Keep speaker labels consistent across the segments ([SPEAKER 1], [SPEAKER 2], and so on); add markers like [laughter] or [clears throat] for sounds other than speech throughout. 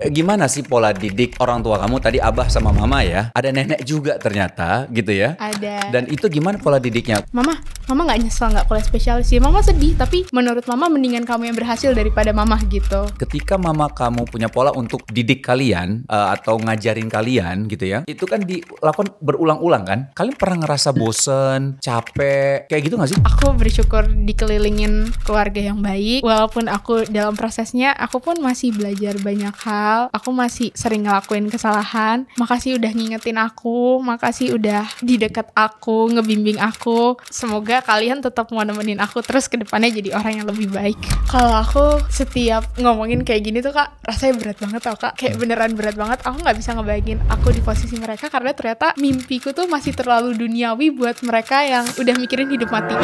[SPEAKER 1] Eh, gimana sih pola didik orang tua kamu tadi abah sama mama ya ada nenek juga ternyata gitu ya ada dan itu gimana pola didiknya
[SPEAKER 2] mama mama nggak nyesel nggak pola spesial sih mama sedih tapi menurut mama mendingan kamu yang berhasil daripada mama gitu
[SPEAKER 1] ketika mama kamu punya pola untuk didik kalian uh, atau ngajarin kalian gitu ya itu kan dilakukan berulang-ulang kan kalian pernah ngerasa bosen capek kayak gitu nggak sih aku
[SPEAKER 2] bersyukur dikelilingin keluarga yang baik walaupun aku dalam prosesnya aku pun masih belajar banyak hal padahal aku masih sering ngelakuin kesalahan. Makasih udah ngingetin aku, makasih udah di dekat aku, ngebimbing aku. Semoga kalian tetap mau nemenin aku terus ke depannya jadi orang yang lebih baik. Kalau aku setiap ngomongin kayak gini tuh Kak, rasanya berat banget tau Kak. Kayak beneran berat banget. Aku nggak bisa ngebayangin aku di posisi mereka karena ternyata mimpiku tuh masih terlalu duniawi buat mereka yang udah mikirin hidup mati.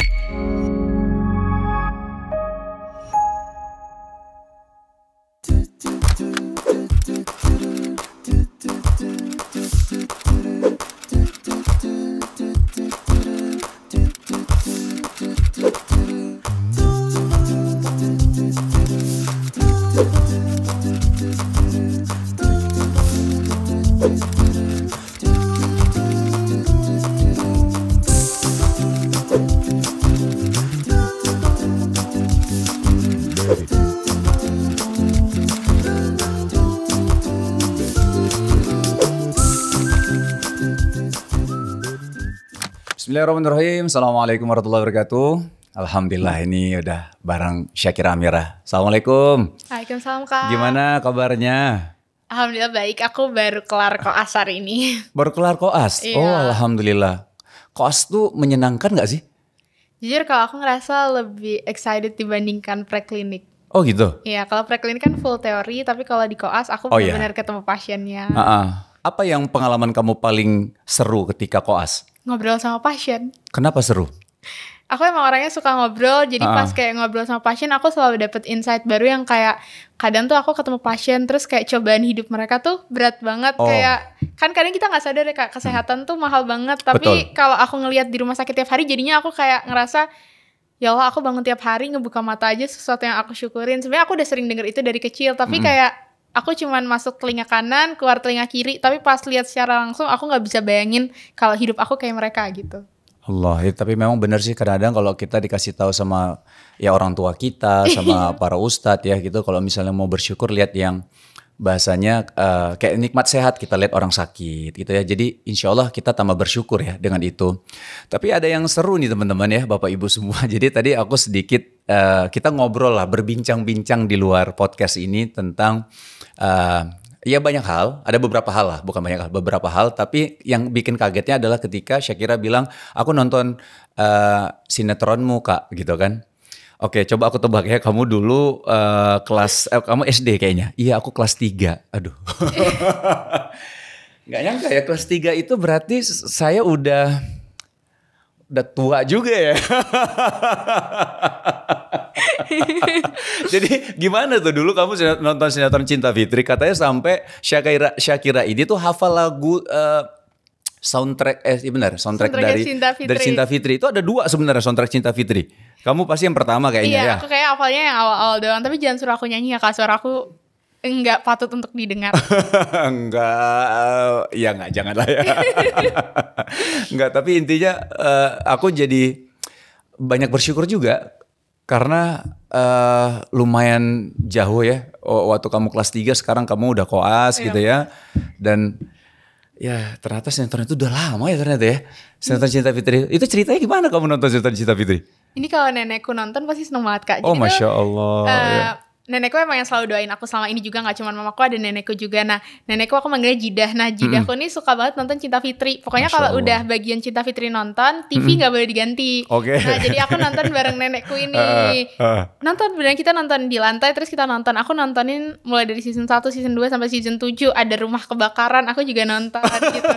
[SPEAKER 1] Bismillahirrahmanirrahim. Assalamualaikum warahmatullahi wabarakatuh. Alhamdulillah ini udah bareng Syakira Amira. Assalamualaikum.
[SPEAKER 2] Waalaikumsalam Kak.
[SPEAKER 1] Gimana kabarnya?
[SPEAKER 2] Alhamdulillah baik. Aku baru kelar koas hari ini.
[SPEAKER 1] [laughs] Baru kelar koas? Iya. Oh Alhamdulillah. Koas tuh menyenangkan gak sih?
[SPEAKER 2] Jujur kalau aku ngerasa lebih excited dibandingkan preklinik. Oh gitu. Iya, kalau preklinik kan full teori, tapi kalau di koas aku benar oh, iya. benar-benar iya. ketemu pasiennya. Uh
[SPEAKER 1] -uh. Apa yang pengalaman kamu paling seru ketika koas?
[SPEAKER 2] ngobrol sama pasien. Kenapa seru? Aku emang orangnya suka ngobrol, jadi uh pas kayak ngobrol sama pasien, aku selalu dapet insight baru yang kayak kadang tuh aku ketemu pasien, terus kayak cobaan hidup mereka tuh berat banget, oh. kayak kan kadang kita nggak sadar ya kak kesehatan hmm. tuh mahal banget, tapi kalau aku ngelihat di rumah sakit tiap hari, jadinya aku kayak ngerasa ya Allah aku bangun tiap hari ngebuka mata aja sesuatu yang aku syukurin. Sebenarnya aku udah sering denger itu dari kecil, tapi hmm. kayak aku cuman masuk telinga kanan, keluar telinga kiri, tapi pas lihat secara langsung aku nggak bisa bayangin kalau hidup aku kayak mereka gitu.
[SPEAKER 1] Allah, ya, tapi memang benar sih kadang-kadang kalau kita dikasih tahu sama ya orang tua kita, [laughs] sama para ustadz ya gitu, kalau misalnya mau bersyukur lihat yang bahasanya uh, kayak nikmat sehat kita lihat orang sakit gitu ya. Jadi insya Allah kita tambah bersyukur ya dengan itu. Tapi ada yang seru nih teman-teman ya Bapak Ibu semua. [laughs] Jadi tadi aku sedikit uh, kita ngobrol lah berbincang-bincang di luar podcast ini tentang uh, banyak hal, ada beberapa hal lah, bukan banyak hal, beberapa hal. Tapi yang bikin kagetnya adalah ketika Shakira bilang, aku nonton uh, sinetronmu kak, gitu kan. Oke, coba aku tebak ya, kamu dulu uh, kelas, eh, kamu SD kayaknya. Iya, aku kelas 3. Aduh. [laughs] Gak nyangka ya, kelas 3 itu berarti saya udah udah tua juga ya. [laughs] Jadi gimana tuh dulu kamu nonton sinetron Cinta Fitri katanya sampai Syakira Syakira ini tuh hafal lagu uh, soundtrack eh iya benar soundtrack, soundtrack dari Cinta Fitri. dari Cinta Fitri itu ada dua sebenarnya soundtrack Cinta Fitri. Kamu pasti yang pertama kayaknya iya, ya. Iya, aku
[SPEAKER 2] kayak awalnya yang awal-awal doang tapi jangan suruh aku nyanyi ya Kak, suara aku nggak patut untuk didengar?
[SPEAKER 1] [laughs] enggak, ya ya nggak janganlah ya. [laughs] enggak, tapi intinya uh, aku jadi banyak bersyukur juga karena uh, lumayan jauh ya waktu kamu kelas 3 sekarang kamu udah koas gitu iya. ya dan ya ternyata sinetron itu udah lama ya ternyata ya sinetron cinta Fitri itu ceritanya gimana kamu nonton sinetron cinta Fitri?
[SPEAKER 2] Ini kalau nenekku nonton pasti seneng banget kak. Jadi oh masya
[SPEAKER 1] Allah. Itu, uh, eh, ya
[SPEAKER 2] nenekku emang yang selalu doain aku selama ini juga nggak cuma mamaku ada nenekku juga nah nenekku aku manggilnya Jidah nah Jidahku hmm. nih suka banget nonton Cinta Fitri pokoknya kalau udah bagian Cinta Fitri nonton TV hmm. nggak hmm. boleh diganti okay. nah jadi aku nonton bareng nenekku [laughs] ini uh, uh. nonton benar kita nonton di lantai terus kita nonton aku nontonin mulai dari season 1 season 2 sampai season 7 ada rumah kebakaran aku juga nonton gitu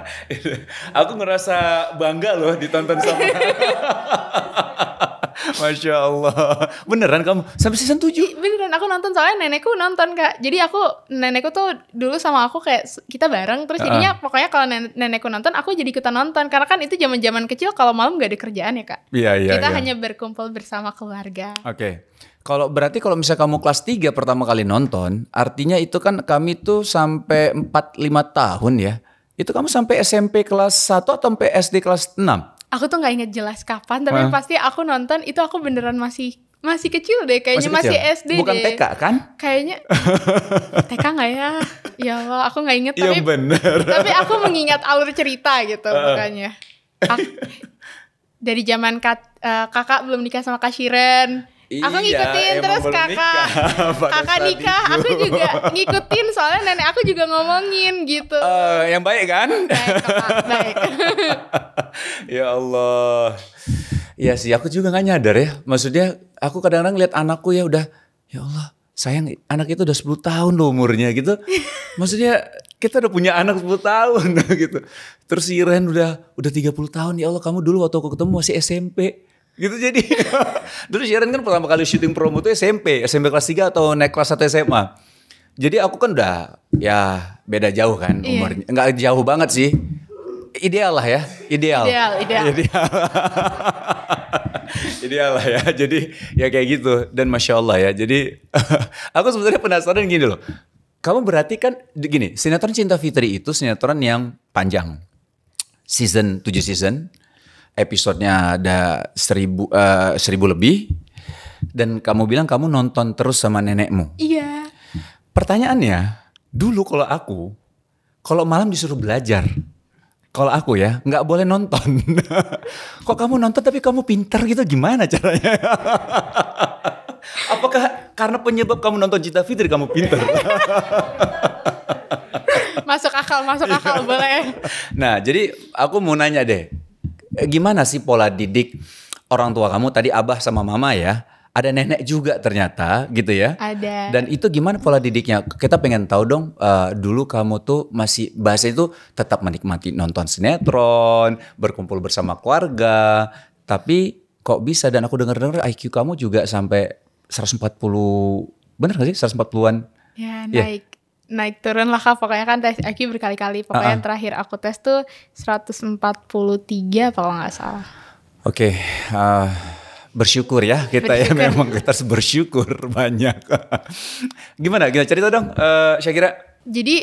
[SPEAKER 1] [laughs] aku ngerasa bangga loh ditonton sama [laughs] [laughs] Masya Allah. Beneran kamu
[SPEAKER 2] sampai season 7? Iya, beneran aku nonton soalnya nenekku nonton Kak. Jadi aku nenekku tuh dulu sama aku kayak kita bareng terus jadinya uh. pokoknya kalau nenekku nonton aku jadi ikutan nonton karena kan itu zaman jaman kecil kalau malam gak ada kerjaan ya Kak.
[SPEAKER 1] Iya iya. Kita yeah. hanya
[SPEAKER 2] berkumpul bersama keluarga.
[SPEAKER 1] Oke. Okay. Kalau berarti kalau misalnya kamu kelas 3 pertama kali nonton, artinya itu kan kami tuh sampai 4 5 tahun ya. Itu kamu sampai SMP kelas 1 atau sampai SD kelas 6?
[SPEAKER 2] aku tuh nggak inget jelas kapan tapi uh. pasti aku nonton itu aku beneran masih masih kecil deh kayaknya masih, masih SD bukan deh. TK kan kayaknya [laughs] TK nggak ya ya Allah aku nggak inget iya, tapi
[SPEAKER 1] bener. tapi aku
[SPEAKER 2] mengingat alur cerita gitu uh. makanya aku, dari zaman kat, uh, kakak belum nikah sama Kak Shiren Iya, aku ngikutin terus kakak kakak nikah [laughs] aku juga ngikutin soalnya nenek aku juga ngomongin gitu uh,
[SPEAKER 1] yang baik kan baik kakak baik [laughs] ya Allah ya sih aku juga nggak nyadar ya maksudnya aku kadang-kadang lihat anakku ya udah ya Allah sayang anak itu udah 10 tahun loh umurnya gitu [laughs] maksudnya kita udah punya anak 10 tahun gitu terus Iren udah udah 30 tahun ya Allah kamu dulu waktu aku ketemu masih SMP gitu jadi dulu [laughs] Sharon kan pertama kali syuting promo itu SMP SMP kelas 3 atau naik kelas 1 SMA jadi aku kan udah ya beda jauh kan iya. umurnya nggak jauh banget sih ideal lah ya ideal ideal ideal ideal, [laughs] ideal lah ya jadi ya kayak gitu dan masya Allah ya jadi [laughs] aku sebenarnya penasaran gini loh kamu berarti kan gini sinetron cinta fitri itu sinetron yang panjang season 7 season episodenya ada seribu uh, seribu lebih dan kamu bilang kamu nonton terus sama nenekmu. Iya. Pertanyaannya, dulu kalau aku kalau malam disuruh belajar, kalau aku ya nggak boleh nonton. [laughs] Kok kamu nonton tapi kamu pinter gitu gimana caranya? [laughs] Apakah karena penyebab kamu nonton Cinta Fitri kamu pinter? [laughs]
[SPEAKER 2] masuk akal, masuk akal iya. boleh.
[SPEAKER 1] Nah jadi aku mau nanya deh, Eh, gimana sih pola didik orang tua kamu tadi abah sama mama ya? Ada nenek juga ternyata gitu ya. Ada. Dan itu gimana pola didiknya? Kita pengen tahu dong uh, dulu kamu tuh masih bahasa itu tetap menikmati nonton sinetron, berkumpul bersama keluarga, tapi kok bisa dan aku dengar-dengar IQ kamu juga sampai 140 bener gak sih 140-an?
[SPEAKER 2] Ya, iya. naik. Ya naik turun lah kak pokoknya kan tes IQ berkali-kali pokoknya uh -uh. yang terakhir aku tes tuh 143 kalau nggak salah.
[SPEAKER 1] Oke, okay, uh, bersyukur ya kita ya. bersyukur. ya memang kita harus bersyukur banyak. [laughs] gimana? Gimana cerita dong, uh,
[SPEAKER 2] eh, kira. Jadi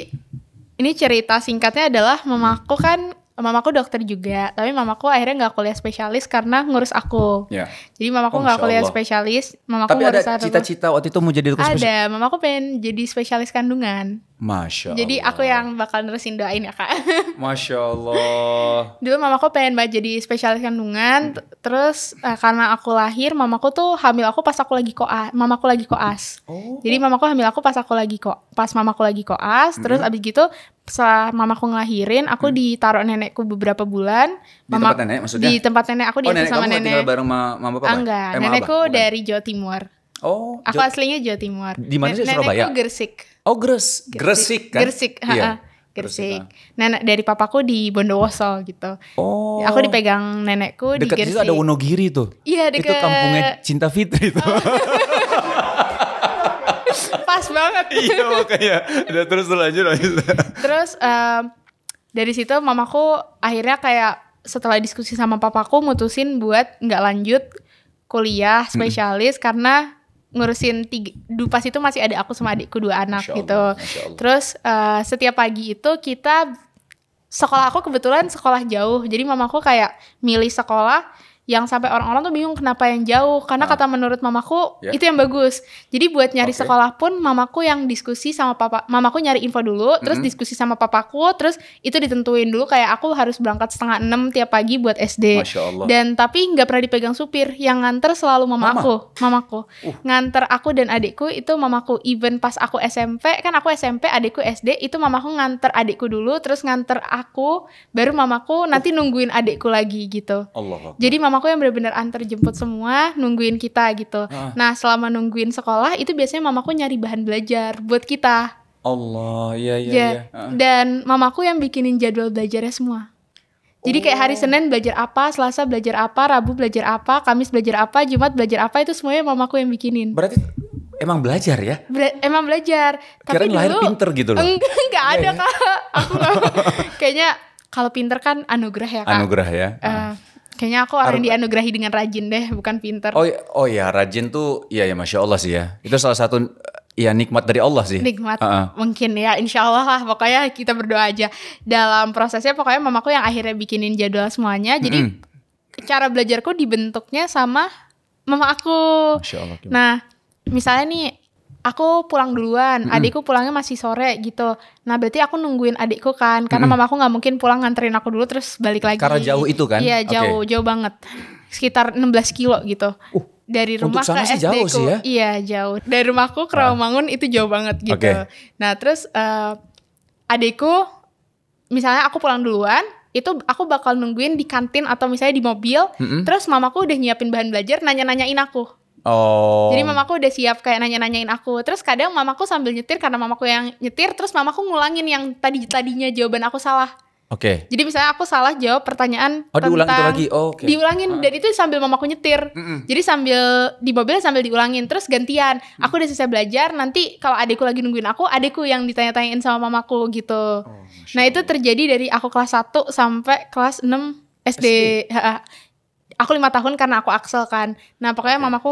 [SPEAKER 2] ini cerita singkatnya adalah mamaku kan mamaku dokter juga tapi mamaku akhirnya nggak kuliah spesialis karena ngurus aku yeah. jadi mamaku oh, nggak oh, kuliah Allah. spesialis mamaku tapi ada cita-cita
[SPEAKER 1] waktu itu mau jadi dokter spesialis
[SPEAKER 2] mamaku pengen jadi spesialis kandungan
[SPEAKER 1] Masya Allah. Jadi
[SPEAKER 2] aku yang bakal nerusin doain ya kak.
[SPEAKER 1] [laughs] Masya Allah.
[SPEAKER 2] Dulu mamaku pengen banget jadi spesialis kandungan. Hmm. Terus uh, karena aku lahir, mamaku tuh hamil aku pas aku lagi koas. Mamaku lagi koas. Oh. Jadi mamaku hamil aku pas aku lagi koas Pas mamaku lagi koas. Hmm. Terus abis gitu setelah mamaku ngelahirin, aku hmm. ditaruh nenekku beberapa bulan. Mama, di tempat nenek maksudnya? Di tempat nenek aku diasuh oh, sama kamu nenek. tinggal
[SPEAKER 1] bareng ma mama papa? Enggak, eh, nenekku
[SPEAKER 2] abah, dari Jawa Timur. Oh, aku Jawa... aslinya Jawa Timur. Di mana sih Surabaya? Nenekku Gresik. Oh, Gres. Gresik, Gresik kan? Gresik, Yeah. Gresik. Nenek dari papaku di Bondowoso gitu. Oh. Aku dipegang nenekku deket di Gresik. Dekat situ ada
[SPEAKER 1] Wonogiri tuh. Iya, dekat. Itu kampungnya Cinta Fitri tuh. Oh. [laughs] Pas banget. [laughs] iya makanya. Udah terus lanjut lanjut.
[SPEAKER 2] terus um, dari situ mamaku akhirnya kayak setelah diskusi sama papaku mutusin buat nggak lanjut kuliah spesialis hmm. karena ngurusin tiga, dupas itu masih ada aku sama adikku dua anak gitu. Allah, gitu. Terus uh, setiap pagi itu kita sekolah aku kebetulan sekolah jauh, jadi mamaku kayak milih sekolah yang sampai orang-orang tuh bingung kenapa yang jauh karena nah. kata menurut mamaku yeah. itu yang bagus jadi buat nyari okay. sekolah pun mamaku yang diskusi sama papa mamaku nyari info dulu mm-hmm. terus diskusi sama papaku terus itu ditentuin dulu kayak aku harus berangkat setengah enam tiap pagi buat SD dan tapi nggak pernah dipegang supir yang nganter selalu mamaku mama. mamaku uh. nganter aku dan adikku itu mamaku even pas aku SMP kan aku SMP adikku SD itu mamaku nganter adikku dulu terus nganter aku baru mamaku nanti uh. nungguin adikku lagi gitu Allah. jadi mama mamaku yang benar-benar antar jemput semua nungguin kita gitu. Ah. Nah selama nungguin sekolah itu biasanya mamaku nyari bahan belajar buat kita.
[SPEAKER 1] Allah iya iya. Ya iya.
[SPEAKER 2] Ah. Dan mamaku yang bikinin jadwal belajarnya semua. Jadi kayak hari oh. Senin belajar apa, Selasa belajar apa, Rabu belajar apa, Kamis belajar apa, Jumat belajar apa itu semuanya mamaku yang bikinin. Berarti
[SPEAKER 1] emang belajar ya?
[SPEAKER 2] Bela emang belajar. Tapi Kirain dulu lahir pinter gitu loh. Enggak, enggak iya, ada iya. kak. Aku gak, [laughs] kayaknya kalau pinter kan anugerah ya kak. Anugerah ya. Uh, Kayaknya aku orang Ar yang dianugerahi dengan rajin deh, bukan pinter. Oh,
[SPEAKER 1] oh ya, rajin tuh iya ya masya Allah sih ya. Itu salah satu ya nikmat dari Allah sih. Nikmat uh -uh.
[SPEAKER 2] mungkin ya, insya Allah lah. Pokoknya kita berdoa aja. Dalam prosesnya pokoknya mamaku yang akhirnya bikinin jadwal semuanya. Jadi mm -hmm. cara belajarku dibentuknya sama mamaku. Masya Allah. Nah, misalnya nih aku pulang duluan, mm adikku pulangnya masih sore gitu. Nah berarti aku nungguin adikku kan, karena mm aku mamaku nggak mungkin pulang nganterin aku dulu terus balik lagi. Karena jauh itu kan? Iya jauh, okay. jauh banget, sekitar 16 kilo gitu. Uh, dari rumah ke SD jauh ku, sih ya? iya jauh. Dari rumahku ke Rawamangun ah. itu jauh banget gitu. Okay. Nah terus uh, adikku, misalnya aku pulang duluan, itu aku bakal nungguin di kantin atau misalnya di mobil. Mm-hmm. Terus mamaku udah nyiapin bahan belajar, nanya-nanyain aku
[SPEAKER 1] Oh. Jadi mamaku
[SPEAKER 2] udah siap kayak nanya-nanyain aku. Terus kadang mamaku sambil nyetir karena mamaku yang nyetir, terus mamaku ngulangin yang tadi tadinya jawaban aku salah. Oke. Okay. Jadi misalnya aku salah jawab pertanyaan Oh, tentang, diulang itu lagi. Oh, Okay. Diulangin ah. dan itu sambil mamaku nyetir. Mm -mm. Jadi sambil di mobil sambil diulangin terus gantian. Mm. Aku udah selesai belajar, nanti kalau adekku lagi nungguin aku, adekku yang ditanya-tanyain sama mamaku gitu. Oh, nah, itu terjadi dari aku kelas 1 sampai kelas 6 SD. SD aku lima tahun karena aku Axel kan nah pokoknya okay. mamaku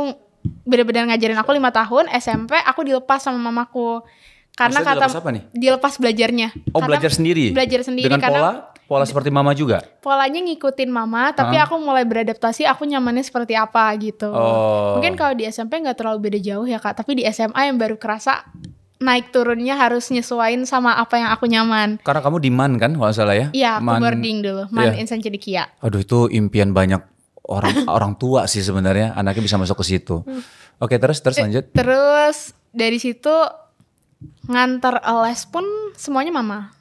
[SPEAKER 2] benar-benar ngajarin aku lima tahun SMP aku dilepas sama mamaku karena Maksudnya kata dilepas apa Dilepas belajarnya. Oh, karena belajar sendiri. Belajar sendiri Dengan karena pola
[SPEAKER 1] pola seperti mama juga.
[SPEAKER 2] Polanya ngikutin mama, tapi uh -huh. aku mulai beradaptasi aku nyamannya seperti apa gitu. Oh. Mungkin kalau di SMP nggak terlalu beda jauh ya, Kak, tapi di SMA yang baru kerasa naik turunnya harus nyesuain sama apa yang aku nyaman.
[SPEAKER 1] Karena kamu di MAN kan, kalau salah ya? Iya, aku boarding dulu, MAN yeah.
[SPEAKER 2] Insan Cedekia.
[SPEAKER 1] Aduh, itu impian banyak orang [laughs] orang tua sih sebenarnya anaknya bisa masuk ke situ. Hmm. Oke, terus terus eh, lanjut.
[SPEAKER 2] Terus dari situ nganter les pun semuanya mama.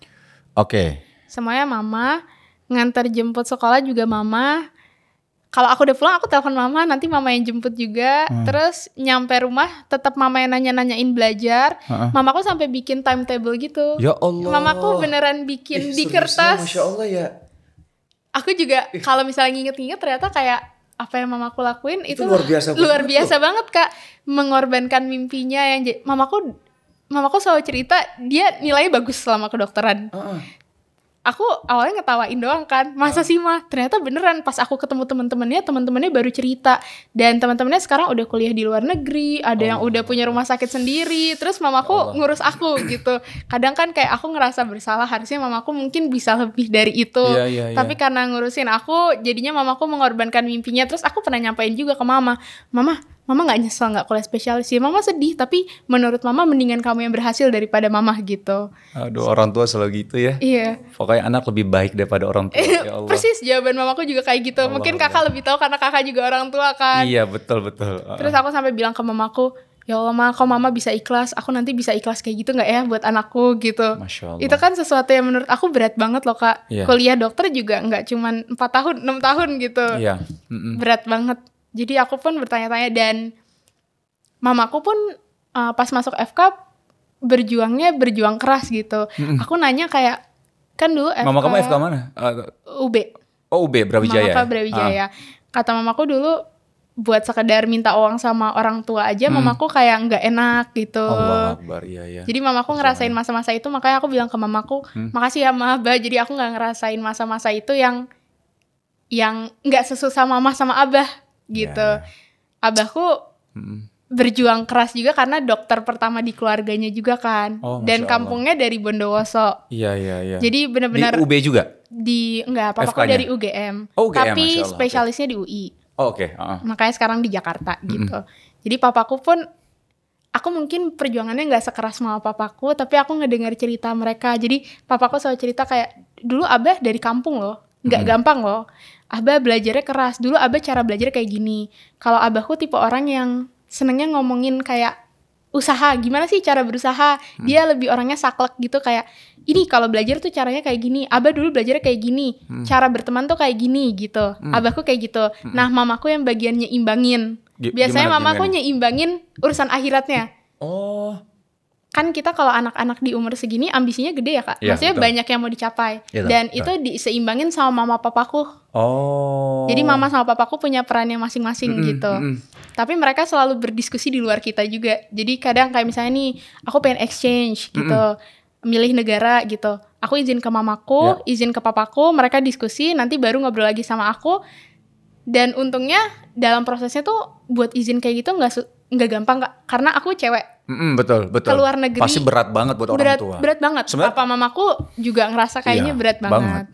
[SPEAKER 2] Oke. Okay. Semuanya mama, nganter jemput sekolah juga mama. Kalau aku udah pulang aku telepon mama, nanti mama yang jemput juga. Hmm. Terus nyampe rumah tetap mama yang nanya-nanyain belajar. Uh-uh. Mamaku sampai bikin timetable gitu. Ya Allah. Mamaku beneran bikin eh, di ya? kertas. Masya Allah ya aku juga kalau misalnya nginget-nginget ternyata kayak apa yang mamaku lakuin itu, itu luar biasa banget biasa banget kak mengorbankan mimpinya yang mamaku mamaku selalu cerita dia nilainya bagus selama kedokteran uh -uh aku awalnya ngetawain doang kan masa hmm. sih mah ternyata beneran pas aku ketemu teman-temannya teman-temannya baru cerita dan teman-temannya sekarang udah kuliah di luar negeri ada oh. yang udah punya rumah sakit sendiri terus mamaku oh. ngurus aku gitu kadang kan kayak aku ngerasa bersalah harusnya mamaku mungkin bisa lebih dari itu yeah, yeah, yeah. tapi karena ngurusin aku jadinya mamaku mengorbankan mimpinya terus aku pernah nyampain juga ke mama mama mama nggak nyesel nggak kuliah spesialis ya mama sedih tapi menurut mama mendingan kamu yang berhasil daripada mama gitu
[SPEAKER 1] aduh so, orang tua selalu gitu ya iya pokoknya anak lebih baik daripada orang tua [laughs] ya Allah. persis
[SPEAKER 2] jawaban mamaku juga kayak gitu Allah mungkin kakak Allah. lebih tahu karena kakak juga orang tua kan iya
[SPEAKER 1] betul betul terus
[SPEAKER 2] aku sampai bilang ke mamaku ya Allah ma, kok mama bisa ikhlas, aku nanti bisa ikhlas kayak gitu nggak ya buat anakku gitu. Masya Allah. Itu kan sesuatu yang menurut aku berat banget loh kak. Yeah. Kuliah dokter juga nggak cuman 4 tahun, 6 tahun gitu. Iya. Yeah. Mm -mm. Berat banget. Jadi aku pun bertanya-tanya dan mamaku pun uh, pas masuk FK berjuangnya berjuang keras gitu. Mm-hmm. Aku nanya kayak kan dulu FK Mama kamu FK mana? Uh, eh, UB.
[SPEAKER 1] Oh, UB Brawijaya. Mama ya? Brawijaya. Ah.
[SPEAKER 2] Kata mamaku dulu buat sekedar minta uang sama orang tua aja hmm. mamaku kayak nggak enak gitu. Allah Akbar, iya ya. Jadi mamaku ngerasain masa-masa itu makanya aku bilang ke mamaku, hmm. "Makasih ya Mah, Abah. Jadi aku nggak ngerasain masa-masa itu yang yang nggak sesusah mama sama abah gitu. Yeah. Iya. Abahku hmm. berjuang keras juga karena dokter pertama di keluarganya juga kan. Oh, Dan kampungnya dari Bondowoso.
[SPEAKER 1] Iya, iya, iya. Jadi benar-benar Di UB juga?
[SPEAKER 2] Di enggak, apa-apa dari UGM. Oh, UGM. Tapi spesialisnya okay. di UI.
[SPEAKER 1] Oh, oke, okay. uh -huh.
[SPEAKER 2] Makanya sekarang di Jakarta mm -hmm. gitu. Jadi papaku pun aku mungkin perjuangannya nggak sekeras sama papaku, tapi aku ngedengar cerita mereka. Jadi papaku selalu cerita kayak dulu Abah dari kampung loh, nggak -hmm. gampang loh Abah belajarnya keras. Dulu Abah cara belajar kayak gini. Kalau Abahku tipe orang yang senengnya ngomongin kayak usaha gimana sih cara berusaha hmm. dia lebih orangnya saklek gitu kayak ini kalau belajar tuh caranya kayak gini abah dulu belajar kayak gini hmm. cara berteman tuh kayak gini gitu hmm. abahku kayak gitu hmm. nah mamaku yang bagiannya imbangin G biasanya gimana, mamaku nyimbangin urusan akhiratnya oh kan kita kalau anak-anak di umur segini ambisinya gede ya kak, ya, maksudnya betul. banyak yang mau dicapai ya, dan betul. itu diseimbangin sama mama papaku.
[SPEAKER 1] Oh. Jadi mama
[SPEAKER 2] sama papaku punya perannya masing-masing mm -hmm, gitu. Mm -hmm. Tapi mereka selalu berdiskusi di luar kita juga. Jadi kadang kayak misalnya nih, aku pengen exchange gitu, mm -hmm. milih negara gitu. Aku izin ke mamaku, yeah. izin ke papaku, mereka diskusi, nanti baru ngobrol lagi sama aku. Dan untungnya dalam prosesnya tuh buat izin kayak gitu nggak nggak gampang kak, karena aku cewek
[SPEAKER 1] Mm-mm, betul, betul. Keluar negeri pasti berat banget buat orang tua. Berat banget. Sebenernya, papa
[SPEAKER 2] mamaku juga ngerasa kayaknya iya, berat banget. banget.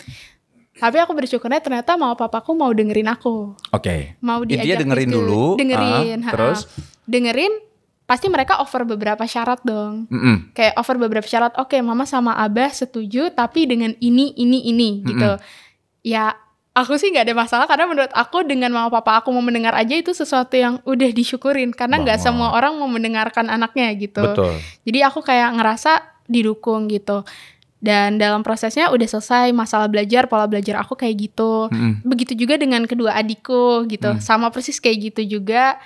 [SPEAKER 2] Tapi aku bersyukurnya ternyata mau papaku mau dengerin aku.
[SPEAKER 1] Oke. Okay. Mau diajak Intinya dengerin itu. dulu. Dengerin. Uh, terus?
[SPEAKER 2] Dengerin. Pasti mereka over beberapa syarat dong. Mm-mm. Kayak over beberapa syarat. Oke, okay, mama sama abah setuju, tapi dengan ini, ini, ini, gitu. Mm-mm. gitu. Ya aku sih nggak ada masalah karena menurut aku dengan mama papa aku mau mendengar aja itu sesuatu yang udah disyukurin karena nggak semua orang mau mendengarkan anaknya gitu. Betul. Jadi aku kayak ngerasa didukung gitu. Dan dalam prosesnya udah selesai masalah belajar, pola belajar aku kayak gitu. Begitu juga dengan kedua adikku gitu. Mm. Sama persis kayak gitu juga.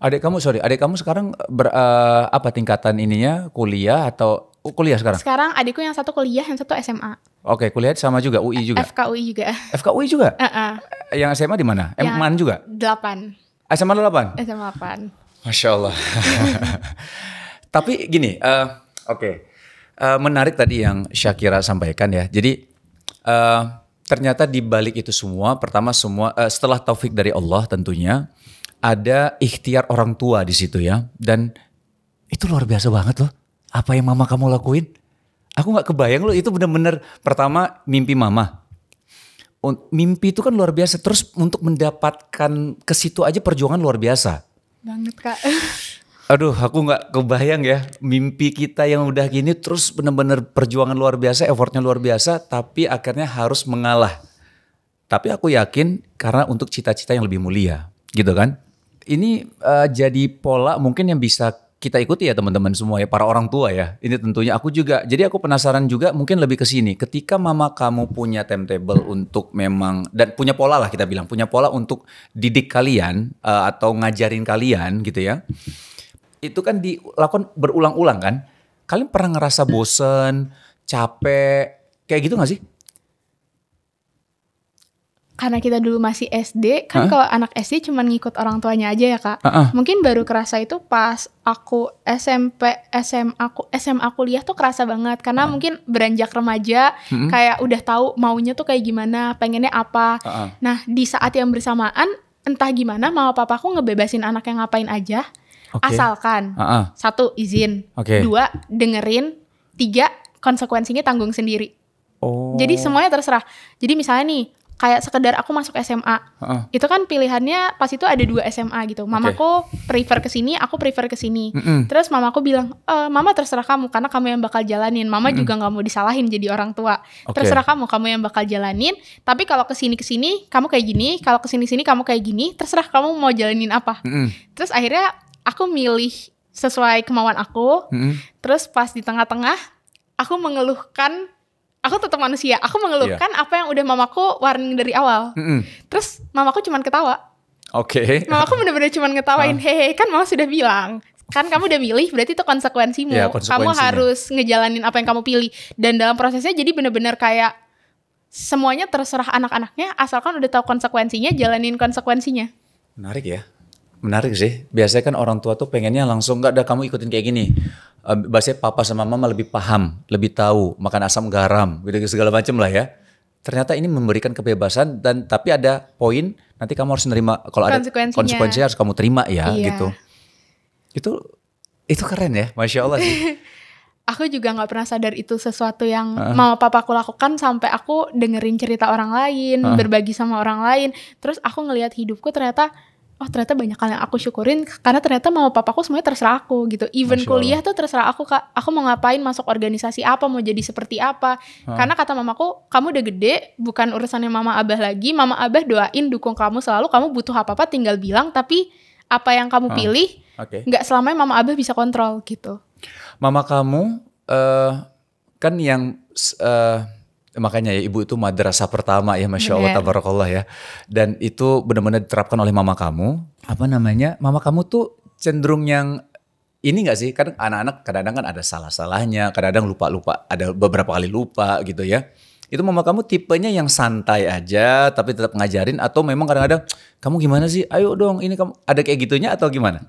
[SPEAKER 1] Adik kamu sorry, adik kamu sekarang ber, uh, apa tingkatan ininya? Kuliah atau kuliah sekarang? Sekarang
[SPEAKER 2] adikku yang satu kuliah, yang satu SMA.
[SPEAKER 1] Oke, okay, kuliah sama juga UI eh, juga.
[SPEAKER 2] FKUI juga.
[SPEAKER 1] [laughs] FKUI juga? Uh Yang SMA di mana? Eman juga? 8. SMA 8?
[SPEAKER 2] SMA 8.
[SPEAKER 1] Masya Allah. [laughs] Tapi gini, uh, oke. Okay. Uh, eh, menarik tadi yang Syakira sampaikan ya. Jadi uh, ternyata di balik itu semua, pertama semua uh, setelah taufik dari Allah tentunya ada ikhtiar orang tua di situ ya. Dan itu luar biasa banget loh apa yang mama kamu lakuin? Aku gak kebayang loh itu bener-bener pertama mimpi mama. Mimpi itu kan luar biasa. Terus untuk mendapatkan ke situ aja perjuangan luar biasa. Banget kak. [laughs] Aduh, aku gak kebayang ya mimpi kita yang udah gini terus bener-bener perjuangan luar biasa, effortnya luar biasa, tapi akhirnya harus mengalah. Tapi aku yakin karena untuk cita-cita yang lebih mulia, gitu kan? Ini uh, jadi pola mungkin yang bisa kita ikuti ya teman-teman semua ya para orang tua ya. Ini tentunya aku juga. Jadi aku penasaran juga mungkin lebih ke sini. Ketika mama kamu punya timetable untuk memang dan punya pola lah kita bilang, punya pola untuk didik kalian uh, atau ngajarin kalian gitu ya. Itu kan dilakukan berulang-ulang kan? Kalian pernah ngerasa bosen, capek, kayak gitu gak sih?
[SPEAKER 2] karena kita dulu masih SD kan kalau anak SD cuma ngikut orang tuanya aja ya kak uh-uh. mungkin baru kerasa itu pas aku SMP SMA aku SMA kuliah tuh kerasa banget karena uh mungkin beranjak remaja uh-uh. kayak udah tahu maunya tuh kayak gimana pengennya apa uh-uh. nah di saat yang bersamaan entah gimana mama aku ngebebasin anak yang ngapain aja
[SPEAKER 1] okay. asalkan uh-uh.
[SPEAKER 2] satu izin okay. dua dengerin tiga konsekuensinya tanggung sendiri Oh. Jadi semuanya terserah. Jadi misalnya nih, kayak sekedar aku masuk SMA. Uh-uh. Itu kan pilihannya pas itu ada dua SMA gitu. Mamaku okay. prefer ke sini, aku prefer ke sini. Mm-mm. Terus mamaku bilang, e, "Mama terserah kamu karena kamu yang bakal jalanin. Mama Mm-mm. juga nggak mau disalahin jadi orang tua. Okay. Terserah kamu, kamu yang bakal jalanin. Tapi kalau ke sini ke sini kamu kayak gini, kalau ke sini sini kamu kayak gini, terserah kamu mau jalanin apa." Mm-mm. Terus akhirnya aku milih sesuai kemauan aku. Mm-mm. Terus pas di tengah-tengah aku mengeluhkan aku tetap manusia. Aku mengeluhkan yeah. apa yang udah mamaku warning dari awal. Mm -hmm. Terus mamaku cuman ketawa. Oke. Okay. Mamaku bener-bener cuman ngetawain. Huh? Ah. Hehe, kan mama sudah bilang. Kan kamu udah milih, berarti itu konsekuensimu. Yeah, iya, kamu harus ngejalanin apa yang kamu pilih. Dan dalam prosesnya jadi bener-bener kayak semuanya terserah anak-anaknya asalkan udah tahu konsekuensinya, jalanin konsekuensinya.
[SPEAKER 1] Menarik ya. Menarik sih. Biasanya kan orang tua tuh pengennya langsung gak ada kamu ikutin kayak gini bahasanya papa sama mama lebih paham, lebih tahu makan asam garam, gitu, gitu segala macam lah ya. Ternyata ini memberikan kebebasan dan tapi ada poin nanti kamu harus menerima kalau ada konsekuensinya harus kamu terima ya iya. gitu. Itu itu keren ya, masya Allah sih.
[SPEAKER 2] [laughs] aku juga nggak pernah sadar itu sesuatu yang uh. mama papa aku lakukan sampai aku dengerin cerita orang lain, uh. berbagi sama orang lain. Terus aku ngelihat hidupku ternyata oh ternyata banyak hal yang aku syukurin karena ternyata mama papaku semuanya terserah aku gitu even kuliah tuh terserah aku kak aku mau ngapain masuk organisasi apa mau jadi seperti apa hmm. karena kata mamaku kamu udah gede bukan urusannya mama abah lagi mama abah doain dukung kamu selalu kamu butuh apa apa tinggal bilang tapi apa yang kamu hmm. pilih okay. nggak selamanya mama abah bisa kontrol gitu
[SPEAKER 1] mama kamu uh, kan yang uh, Makanya ya ibu itu madrasah pertama ya Masya Allah iya. tabarakallah ya. Dan itu benar-benar diterapkan oleh mama kamu. Apa namanya? Mama kamu tuh cenderung yang ini gak sih? kan anak-anak kadang-kadang kan ada salah-salahnya. Kadang-kadang lupa-lupa. Ada beberapa kali lupa gitu ya. Itu mama kamu tipenya yang santai aja tapi tetap ngajarin atau memang kadang-kadang kamu gimana sih? Ayo dong ini kamu ada kayak gitunya atau gimana?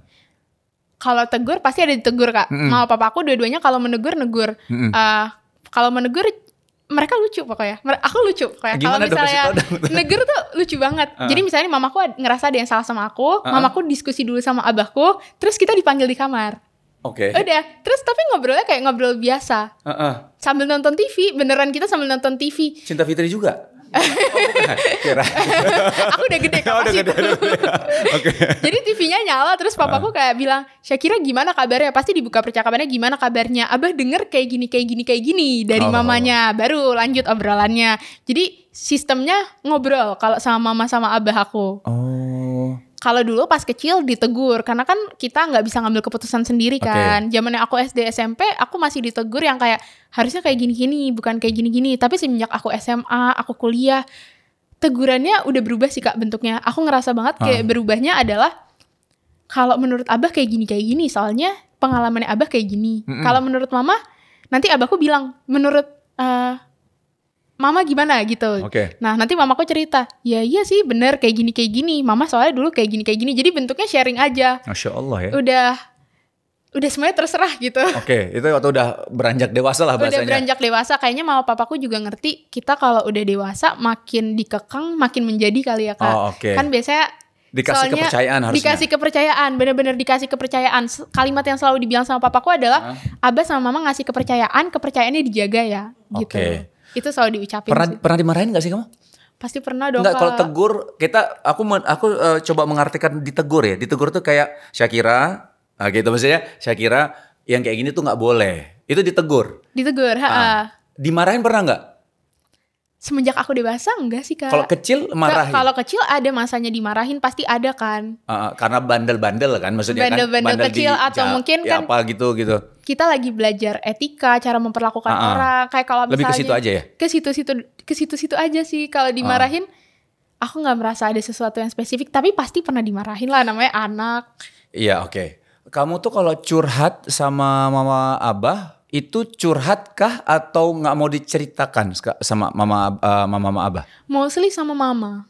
[SPEAKER 2] Kalau tegur pasti ada ditegur kak. Mm -mm. Mau papaku dua-duanya kalau menegur negur. Mm -mm. Uh, kalau menegur mereka lucu pokoknya. Aku lucu pokoknya. Kalau misalnya neger tuh lucu banget. Uh. Jadi misalnya mamaku ngerasa ada yang salah sama aku, uh -uh. mamaku diskusi dulu sama abahku, terus kita dipanggil di kamar. Oke. Okay. Udah, terus tapi ngobrolnya kayak ngobrol biasa. Uh -uh. Sambil nonton TV, beneran kita sambil nonton TV.
[SPEAKER 1] Cinta Fitri juga? Kira. [laughs] aku udah gede kalau [laughs] oh, udah gede. [laughs] Oke.
[SPEAKER 2] Okay. Jadi TV-nya nyala terus papaku ah. kayak bilang, "Syakira gimana kabarnya?" Pasti dibuka percakapannya gimana kabarnya. Abah denger kayak gini kayak gini kayak gini dari oh. mamanya. Baru lanjut obrolannya. Jadi sistemnya ngobrol kalau sama mama sama abah aku. Oh kalau dulu pas kecil ditegur karena kan kita nggak bisa ngambil keputusan sendiri kan. Zamannya aku SD SMP aku masih ditegur yang kayak harusnya kayak gini-gini bukan kayak gini-gini. Tapi semenjak aku SMA, aku kuliah tegurannya udah berubah sih Kak bentuknya. Aku ngerasa banget kayak ah. berubahnya adalah kalau menurut Abah kayak gini kayak gini soalnya pengalamannya Abah kayak gini. Mm -mm. Kalau menurut Mama nanti Abahku bilang menurut uh, mama gimana gitu. Okay. Nah nanti mama mamaku cerita, ya iya sih bener kayak gini kayak gini. Mama soalnya dulu kayak gini kayak gini. Jadi bentuknya sharing aja.
[SPEAKER 1] Masya Allah ya.
[SPEAKER 2] Udah udah semuanya terserah gitu.
[SPEAKER 1] Oke, okay, itu waktu udah beranjak dewasa lah bahasanya. Udah beranjak
[SPEAKER 2] dewasa, kayaknya mama papaku juga ngerti kita kalau udah dewasa makin dikekang makin menjadi kali ya kak. Oh, okay. Kan biasanya
[SPEAKER 1] dikasih Soalnya, kepercayaan harusnya. Dikasih
[SPEAKER 2] kepercayaan, bener-bener dikasih kepercayaan. Kalimat yang selalu dibilang sama papaku adalah, huh? abah sama mama ngasih kepercayaan, kepercayaannya dijaga ya. Oke. Okay. Gitu. Itu selalu diucapin. Pernah sih.
[SPEAKER 1] pernah dimarahin gak sih kamu?
[SPEAKER 2] Pasti pernah dong. Enggak, kalau tegur
[SPEAKER 1] kita aku men, aku uh, coba mengartikan ditegur ya. Ditegur tuh kayak Syakira, nah gitu maksudnya. Syakira yang kayak gini tuh nggak boleh. Itu ditegur.
[SPEAKER 2] Ditegur, ha. -ha. Ah,
[SPEAKER 1] dimarahin pernah nggak?
[SPEAKER 2] semenjak aku dewasa enggak sih kak kalau
[SPEAKER 1] kecil marahin kalau
[SPEAKER 2] kecil ada masanya dimarahin pasti ada kan
[SPEAKER 1] uh, karena bandel-bandel kan maksudnya kan bandel-bandel kan bandel kecil di, atau ja, mungkin ya kan apa gitu gitu
[SPEAKER 2] kita lagi belajar etika cara memperlakukan uh, uh. orang kayak kalau misalnya lebih ke situ aja ya ke situ-situ ke situ-situ aja sih kalau dimarahin uh. aku nggak merasa ada sesuatu yang spesifik tapi pasti pernah dimarahin lah namanya anak
[SPEAKER 1] iya oke okay. kamu tuh kalau curhat sama mama abah itu curhatkah atau nggak mau diceritakan sama mama uh, mama mama abah?
[SPEAKER 2] Mostly sama mama.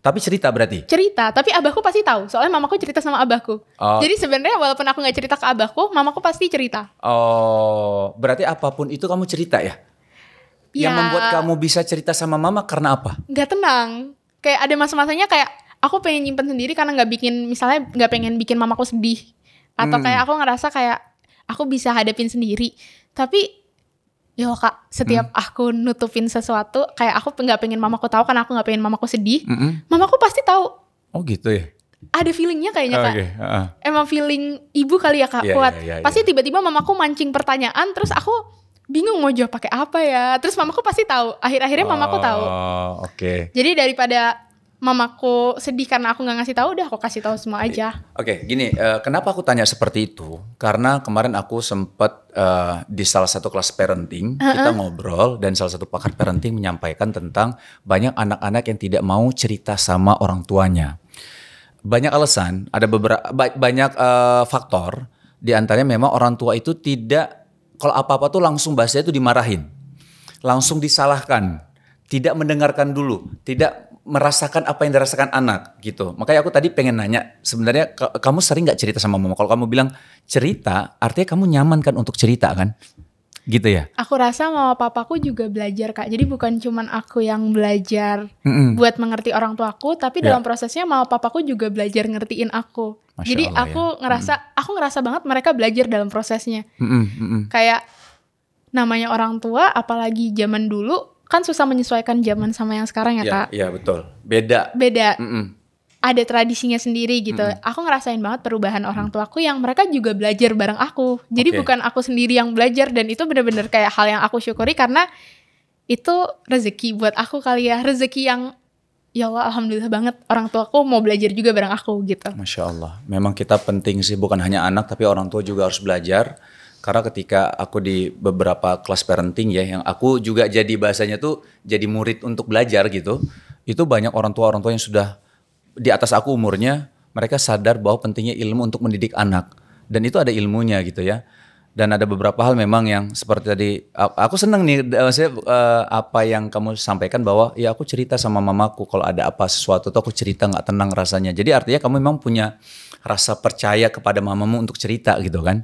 [SPEAKER 1] Tapi cerita berarti?
[SPEAKER 2] Cerita, tapi abahku pasti tahu. Soalnya mamaku cerita sama abahku. Oh. Jadi sebenarnya walaupun aku nggak cerita ke abahku, mamaku pasti cerita.
[SPEAKER 1] Oh, berarti apapun itu kamu cerita ya?
[SPEAKER 2] ya. Yang membuat kamu
[SPEAKER 1] bisa cerita sama mama karena apa?
[SPEAKER 2] Gak tenang. Kayak ada masa-masanya kayak aku pengen nyimpen sendiri karena nggak bikin misalnya nggak pengen bikin mamaku sedih atau hmm. kayak aku ngerasa kayak aku bisa hadapin sendiri tapi ya kak setiap hmm. aku nutupin sesuatu kayak aku nggak pengen mamaku tahu karena aku nggak pengen mamaku sedih mm -hmm. mamaku pasti tahu oh gitu ya ada feelingnya kayaknya ah, kak. Okay. Uh. Emang feeling ibu kali ya kak yeah, kuat. Yeah, yeah, iya. pasti tiba-tiba mamaku mancing pertanyaan, terus aku bingung mau jawab pakai apa ya. Terus mamaku pasti tahu. Akhir-akhirnya mamaku oh, tahu. Oke. Okay. Jadi daripada mamaku sedih karena aku nggak ngasih tahu udah aku kasih tahu semua aja.
[SPEAKER 1] Oke, okay, gini, uh, kenapa aku tanya seperti itu? Karena kemarin aku sempat uh, eh, di salah satu kelas parenting uh -uh. kita ngobrol dan salah satu pakar parenting menyampaikan tentang banyak anak-anak yang tidak mau cerita sama orang tuanya. Banyak alasan, ada beberapa banyak uh, faktor di antaranya memang orang tua itu tidak kalau apa-apa tuh langsung bahasanya itu dimarahin. Langsung disalahkan, tidak mendengarkan dulu, tidak merasakan apa yang dirasakan anak gitu. Makanya aku tadi pengen nanya, sebenarnya kamu sering nggak cerita sama mama? Kalau kamu bilang cerita, artinya kamu nyaman kan untuk cerita kan? Gitu ya?
[SPEAKER 2] Aku rasa mama papaku juga belajar kak. Jadi bukan cuman aku yang belajar mm -hmm. buat mengerti orang tua aku, tapi yeah. dalam prosesnya mama papaku juga belajar ngertiin aku. Masya Jadi Allah, ya. aku ya. ngerasa, mm -hmm. aku ngerasa banget mereka belajar dalam prosesnya. Mm -hmm. Kayak namanya orang tua, apalagi zaman dulu kan susah menyesuaikan zaman sama yang sekarang ya, ya kak.
[SPEAKER 1] Iya betul. Beda. Beda. Mm -mm.
[SPEAKER 2] Ada tradisinya sendiri gitu. Mm -mm. Aku ngerasain banget perubahan mm. orang tuaku yang mereka juga belajar bareng aku. Jadi okay. bukan aku sendiri yang belajar dan itu bener-bener kayak hal yang aku syukuri karena itu rezeki buat aku kali ya rezeki yang ya Allah alhamdulillah banget orang tua aku mau belajar juga bareng aku gitu. Masya Allah,
[SPEAKER 1] memang kita penting sih bukan hanya anak tapi orang tua juga harus belajar karena ketika aku di beberapa kelas parenting ya yang aku juga jadi bahasanya tuh jadi murid untuk belajar gitu itu banyak orang tua orang tua yang sudah di atas aku umurnya mereka sadar bahwa pentingnya ilmu untuk mendidik anak dan itu ada ilmunya gitu ya dan ada beberapa hal memang yang seperti tadi aku seneng nih eh, maksudnya eh, apa yang kamu sampaikan bahwa ya aku cerita sama mamaku kalau ada apa sesuatu tuh aku cerita nggak tenang rasanya jadi artinya kamu memang punya rasa percaya kepada mamamu untuk cerita gitu kan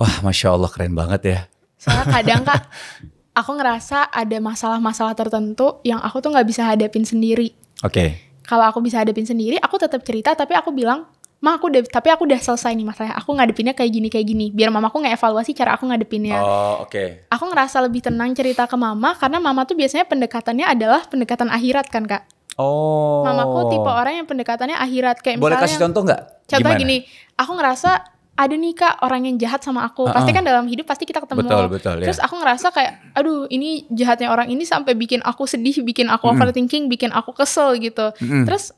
[SPEAKER 1] Wah, masya Allah keren banget ya.
[SPEAKER 2] Soalnya kadang kak, [laughs] aku ngerasa ada masalah-masalah tertentu yang aku tuh nggak bisa hadapin sendiri. Oke. Okay. Kalau aku bisa hadapin sendiri, aku tetap cerita, tapi aku bilang, ma aku udah, tapi aku udah selesai nih masalah. Aku ngadepinnya kayak gini kayak gini. Biar mama aku nggak evaluasi cara aku ngadepinnya.
[SPEAKER 1] Oh, oke. Okay.
[SPEAKER 2] Aku ngerasa lebih tenang cerita ke mama karena mama tuh biasanya pendekatannya adalah pendekatan akhirat kan kak.
[SPEAKER 1] Oh. Mamaku tipe orang
[SPEAKER 2] yang pendekatannya akhirat kayak Boleh misalnya. Boleh kasih
[SPEAKER 1] contoh nggak? Contoh gini,
[SPEAKER 2] aku ngerasa ada nih kak orang yang jahat sama aku. Uh-uh. Pasti kan dalam hidup pasti kita ketemu. Betul, betul, ya. Terus ya. aku ngerasa kayak, aduh ini jahatnya orang ini sampai bikin aku sedih, bikin aku mm. overthinking, bikin aku kesel gitu. Mm. Terus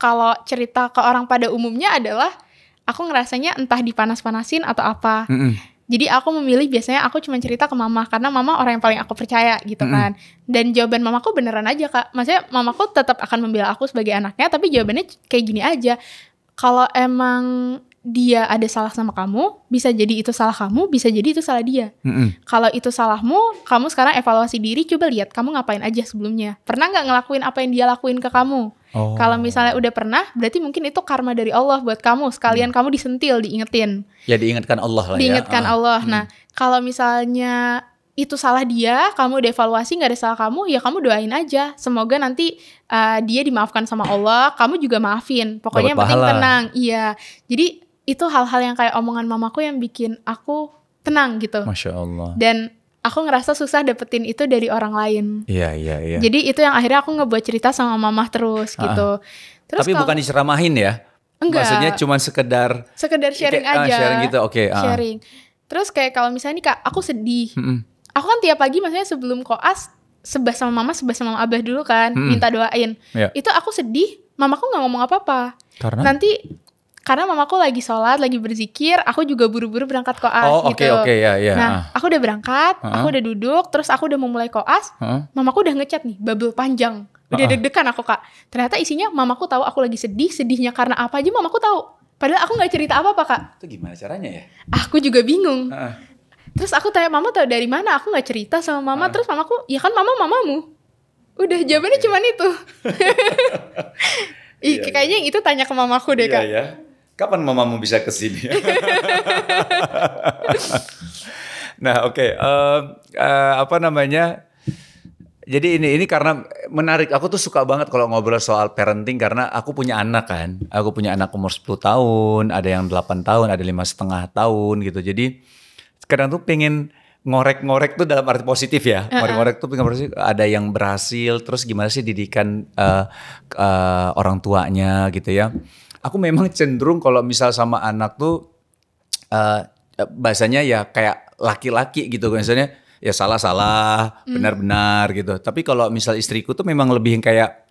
[SPEAKER 2] kalau cerita ke orang pada umumnya adalah aku ngerasanya entah dipanas-panasin atau apa. Mm jadi aku memilih biasanya aku cuma cerita ke mama karena mama orang yang paling aku percaya gitu kan. Mm -hmm. Dan jawaban mamaku beneran aja kak. Maksudnya mamaku tetap akan membela aku sebagai anaknya tapi jawabannya kayak gini aja. Kalau emang dia ada salah sama kamu, bisa jadi itu salah kamu, bisa jadi itu salah dia. Mm-hmm. Kalau itu salahmu, kamu sekarang evaluasi diri, coba lihat kamu ngapain aja sebelumnya. Pernah nggak ngelakuin apa yang dia lakuin ke kamu? Oh. Kalau misalnya udah pernah, berarti mungkin itu karma dari Allah buat kamu. Sekalian mm. kamu disentil, diingetin.
[SPEAKER 1] Ya diingatkan Allah lah. Ya. Diingatkan ya. Allah.
[SPEAKER 2] Mm. Nah, kalau misalnya itu salah dia, kamu udah evaluasi nggak ada salah kamu, ya kamu doain aja. Semoga nanti uh, dia dimaafkan sama Allah, kamu juga maafin. Pokoknya yang penting tenang. Iya. Jadi itu hal-hal yang kayak omongan mamaku yang bikin aku tenang gitu. Masya Allah. Dan aku ngerasa susah dapetin itu dari orang lain.
[SPEAKER 1] Iya iya iya. Jadi
[SPEAKER 2] itu yang akhirnya aku ngebuat cerita sama mamah terus ah, ah. gitu. Terus Tapi kalo, bukan
[SPEAKER 1] diceramahin ya? Enggak. Maksudnya cuma sekedar.
[SPEAKER 2] Sekedar sharing kayak, ah, aja. Ah, sharing gitu, oke. Okay, ah. ah. Terus kayak kalau misalnya nih kak, aku sedih. Mm -mm. Aku kan tiap pagi maksudnya sebelum koas sebah sama mama, sebah sama abah dulu kan, -mm. minta doain. Yeah. Itu aku sedih, mamaku nggak ngomong apa-apa. Karena nanti karena mamaku lagi sholat lagi berzikir aku juga buru-buru berangkat koas oh, gitu okay, okay, ya. ya. nah ah. aku udah berangkat uh ah. -huh. aku udah duduk terus aku udah memulai mulai koas uh ah. -huh. mamaku udah ngecat nih bubble panjang udah uh -huh. deg-degan aku kak ternyata isinya mamaku tahu aku lagi sedih sedihnya karena apa aja mamaku tahu padahal aku nggak cerita apa apa kak
[SPEAKER 1] itu gimana caranya ya
[SPEAKER 2] aku juga bingung uh -huh. Terus aku tanya mama tahu dari mana? Aku nggak cerita sama mama. Uh. Terus mamaku, ya kan mama mamamu. Udah jawabannya okay. cuman itu. [laughs] Ih, iya, iya. kayaknya iya. itu tanya ke mamaku deh iya, kak. Iya
[SPEAKER 1] kapan mamamu bisa ke sini? [laughs] nah, oke. Okay. Uh, eh, uh, eh, apa namanya? Jadi ini ini karena menarik. Aku tuh suka banget kalau ngobrol soal parenting karena aku punya anak kan. Aku punya anak umur 10 tahun, ada yang 8 tahun, ada lima setengah tahun gitu. Jadi kadang tuh pengen ngorek-ngorek tuh dalam arti positif ya. Ngorek-ngorek tuh pengen positif. Ada yang berhasil, terus gimana sih didikan uh, uh, orang tuanya gitu ya aku memang cenderung kalau misal sama anak tuh uh, bahasanya ya kayak laki-laki gitu misalnya ya salah-salah, hmm. benar-benar gitu. Tapi kalau misal istriku tuh memang lebih kayak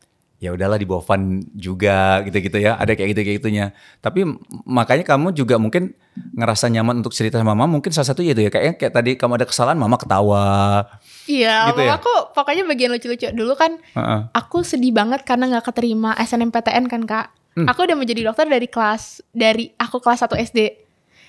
[SPEAKER 1] ya udahlah di fun juga gitu-gitu ya ada kayak gitu kayak gitunya tapi makanya kamu juga mungkin ngerasa nyaman untuk cerita sama mama mungkin salah satu ya itu ya kayak kayak tadi kamu ada kesalahan mama ketawa
[SPEAKER 2] iya gitu ya? aku pokoknya bagian lucu-lucu dulu kan uh -uh. aku sedih banget karena nggak keterima SNMPTN kan kak Hmm. Aku udah menjadi dokter dari kelas dari aku kelas 1 SD.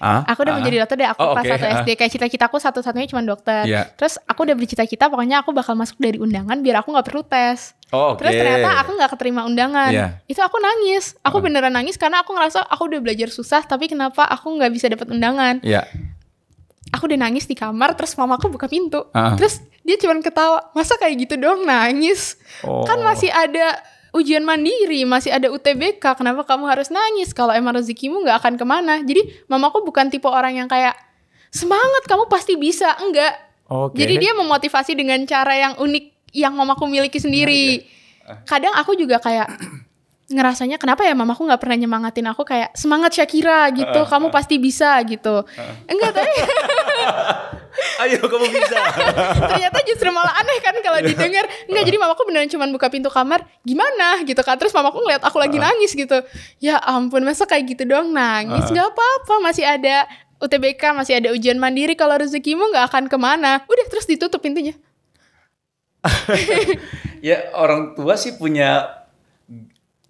[SPEAKER 2] Ah, aku udah ah, menjadi dokter dari aku oh, kelas okay, 1 SD. Ah. Kayak cita cita aku satu-satunya cuma dokter. Yeah. Terus aku udah bercita-cita pokoknya aku bakal masuk dari undangan biar aku nggak perlu tes. Oh, okay. Terus ternyata aku nggak keterima undangan. Yeah. Itu aku nangis. Aku uh. beneran nangis karena aku ngerasa aku udah belajar susah tapi kenapa aku nggak bisa dapat undangan? Yeah. Aku udah nangis di kamar terus mamaku buka pintu. Uh. Terus dia cuman ketawa. Masa kayak gitu dong nangis? Oh. Kan masih ada ujian mandiri masih ada UTBK kenapa kamu harus nangis kalau emang rezekimu nggak akan kemana jadi mamaku bukan tipe orang yang kayak semangat kamu pasti bisa enggak okay. jadi dia memotivasi dengan cara yang unik yang mamaku miliki sendiri ya. ah. kadang aku juga kayak ngerasanya kenapa ya mamaku nggak pernah nyemangatin aku kayak semangat Shakira gitu ah, ah, kamu pasti bisa gitu enggak tapi [laughs] Ayo kamu bisa. [laughs] Ternyata justru malah aneh kan kalau iya. didengar. Enggak jadi mamaku beneran cuman buka pintu kamar, gimana gitu kan. Terus mamaku ngeliat aku lagi nangis gitu. Ya ampun, masa kayak gitu doang nangis? Enggak apa-apa, masih ada UTBK, masih ada ujian mandiri. Kalau rezekimu nggak akan kemana. Udah terus ditutup pintunya.
[SPEAKER 1] [laughs] ya orang tua sih punya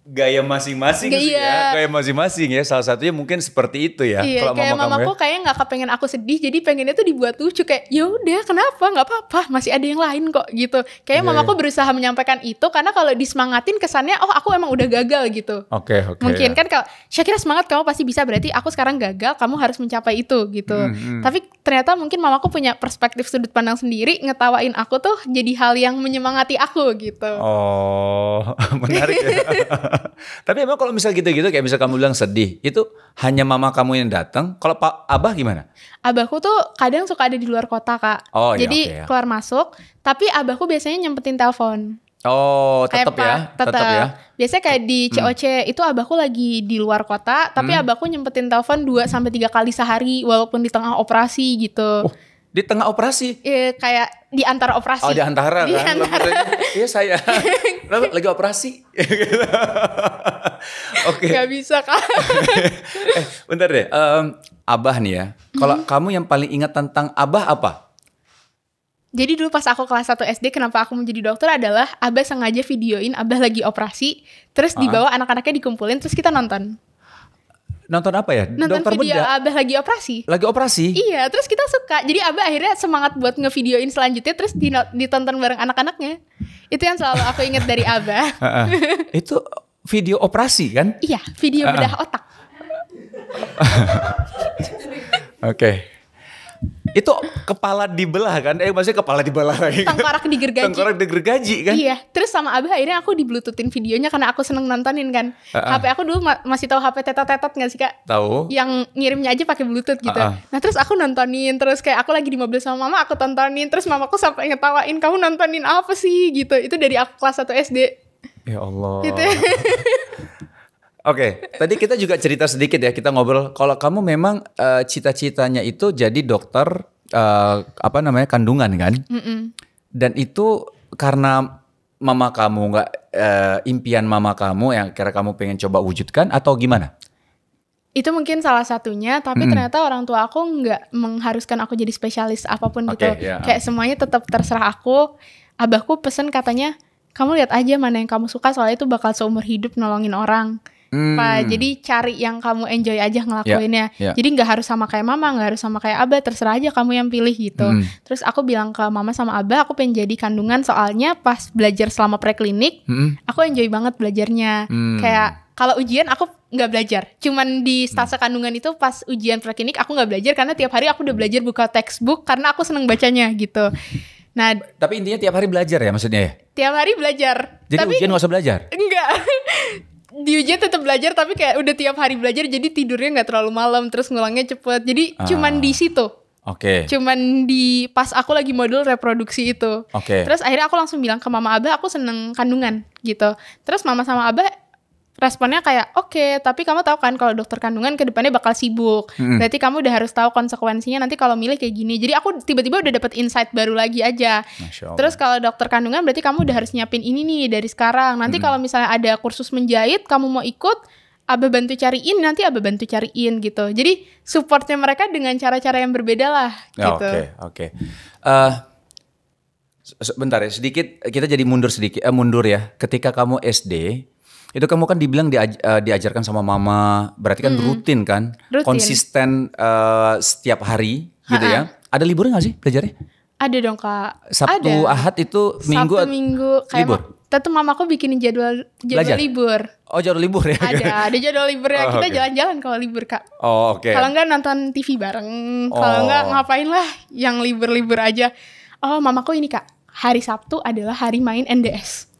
[SPEAKER 1] gaya masing-masing sih ya gaya masing-masing ya salah satunya mungkin seperti itu ya iya, kalau kayak mama mamaku ya.
[SPEAKER 2] kayaknya nggak kepengen aku sedih jadi pengennya tuh dibuat lucu kayak yaudah, kenapa nggak apa-apa masih ada yang lain kok gitu kayak yeah, mamaku iya. berusaha menyampaikan itu karena kalau disemangatin kesannya oh aku emang udah gagal gitu
[SPEAKER 1] oke okay, oke okay, mungkin ya. kan
[SPEAKER 2] kalau Syakira semangat kamu pasti bisa berarti aku sekarang gagal kamu harus mencapai itu gitu mm -hmm. tapi ternyata mungkin mamaku punya perspektif sudut pandang sendiri ngetawain aku tuh jadi hal yang menyemangati aku gitu
[SPEAKER 1] oh [laughs] menarik ya [laughs] Tapi emang kalau misal gitu-gitu kayak misal kamu bilang sedih, itu hanya mama kamu yang datang. Kalau Pak Abah gimana?
[SPEAKER 2] Abahku tuh kadang suka ada di luar kota, Kak. Oh, ya, Jadi iya, okay, ya. keluar masuk, tapi abahku biasanya nyempetin telepon.
[SPEAKER 1] Oh, tetap ya, tetap ya.
[SPEAKER 2] Biasanya kayak di COC hmm. itu abahku lagi di luar kota, tapi hmm. abahku nyempetin telepon 2 sampai 3 kali sehari walaupun di tengah operasi gitu. Oh di tengah operasi? Iya, kayak di antara operasi. Oh, di antara di kan. Antara. Iya saya. Lalu [laughs] lagi operasi. [laughs]
[SPEAKER 1] Oke. okay.
[SPEAKER 2] Gak bisa kak.
[SPEAKER 1] [laughs] eh, bentar deh. Um, abah nih ya. Kalau hmm. kamu yang paling ingat tentang abah apa?
[SPEAKER 2] Jadi dulu pas aku kelas 1 SD kenapa aku menjadi dokter adalah abah sengaja videoin abah lagi operasi, terus uh ah. -huh. dibawa anak-anaknya dikumpulin terus kita nonton
[SPEAKER 1] nonton apa ya? Nonton Dokter video Abah
[SPEAKER 2] lagi operasi. Lagi operasi? Iya, terus kita suka. Jadi Abah akhirnya semangat buat ngevideoin selanjutnya terus ditonton bareng anak-anaknya. Itu yang selalu aku ingat dari [laughs] Abah.
[SPEAKER 1] Itu video operasi kan? Iya,
[SPEAKER 2] video bedah otak. [laughs]
[SPEAKER 1] Oke. Okay itu kepala dibelah kan? Eh maksudnya kepala dibelah lagi. Kan? Tengkorak
[SPEAKER 2] digergaji. Tengkorak digergaji kan? Iya. Terus sama Abah akhirnya aku di bluetoothin videonya karena aku seneng nontonin kan. Uh -uh. HP aku dulu ma masih tahu HP tetot-tetot gak sih Kak? Tahu. Yang ngirimnya aja pakai bluetooth gitu. Uh -uh. Nah, terus aku nontonin terus kayak aku lagi di mobil sama mama aku tontonin terus Mama aku sampai ngetawain kamu nontonin apa sih gitu. Itu dari aku kelas 1 SD.
[SPEAKER 1] Ya Allah. Gitu. Ya. [laughs] Oke, okay. tadi kita juga cerita sedikit ya kita ngobrol. Kalau kamu memang uh, cita-citanya itu jadi dokter uh, apa namanya kandungan kan? Mm -mm. Dan itu karena mama kamu nggak uh, impian mama kamu yang kira kamu pengen coba wujudkan atau gimana?
[SPEAKER 2] Itu mungkin salah satunya, tapi mm hmm ternyata orang tua aku nggak mengharuskan aku jadi spesialis apapun okay, gitu. Yeah. Kayak semuanya tetap terserah aku. Abahku pesen katanya kamu lihat aja mana yang kamu suka soalnya itu bakal seumur hidup nolongin orang Hmm. Pak, jadi cari yang kamu enjoy aja ngelakuinnya. Yeah, yeah. Jadi nggak harus sama kayak mama, nggak harus sama kayak abah, terserah aja kamu yang pilih gitu. Hmm. Terus aku bilang ke mama sama abah, aku pengen jadi kandungan soalnya pas belajar selama preklinik, hmm. aku enjoy banget belajarnya. Hmm. Kayak kalau ujian aku nggak belajar. Cuman di stase hmm. kandungan itu pas ujian preklinik aku nggak belajar karena tiap hari aku udah belajar buka textbook karena aku seneng bacanya gitu. [laughs] Nah,
[SPEAKER 1] tapi intinya tiap hari belajar ya maksudnya ya?
[SPEAKER 2] Tiap hari belajar. Jadi tapi, ujian gak usah belajar? Enggak. [laughs] di ujian tetap belajar tapi kayak udah tiap hari belajar jadi tidurnya nggak terlalu malam terus ngulangnya cepet jadi ah. cuman di situ Oke. Okay. Cuman di pas aku lagi modul reproduksi itu. Oke. Okay. Terus akhirnya aku langsung bilang ke mama Abah aku seneng kandungan gitu. Terus mama sama Abah responnya kayak oke okay, tapi kamu tahu kan kalau dokter kandungan kedepannya bakal sibuk hmm. berarti kamu udah harus tahu konsekuensinya nanti kalau milih kayak gini jadi aku tiba-tiba udah dapet insight baru lagi aja terus kalau dokter kandungan berarti kamu udah harus nyiapin ini nih dari sekarang nanti hmm. kalau misalnya ada kursus menjahit kamu mau ikut Abah bantu cariin nanti Abah bantu cariin gitu jadi supportnya mereka dengan cara-cara yang berbeda lah gitu oke
[SPEAKER 1] oke okay, eh, bentar ya sedikit kita jadi mundur sedikit eh, mundur ya ketika kamu SD itu kamu kan dibilang diaj eh, diajarkan sama mama, berarti kan mm -hmm. rutin kan, rutin. konsisten uh, setiap hari ha -ha. gitu ya. Ada libur gak sih belajarnya?
[SPEAKER 2] Ada dong kak. Sabtu Ada.
[SPEAKER 1] Ahad itu minggu. Sabtu minggu kayak libur.
[SPEAKER 2] mama aku bikinin jadwal jadwal Belajar. libur.
[SPEAKER 1] Oh jadwal libur ya? Ada, [laughs]
[SPEAKER 2] ada jadwal libur ya. Oh, Kita jalan-jalan okay. kalau libur kak.
[SPEAKER 1] Oh oke. Okay. Kalau enggak
[SPEAKER 2] nonton TV bareng. Kalau enggak oh. ngapain lah yang libur-libur aja. Oh mamaku ini kak, hari Sabtu adalah hari main NDS.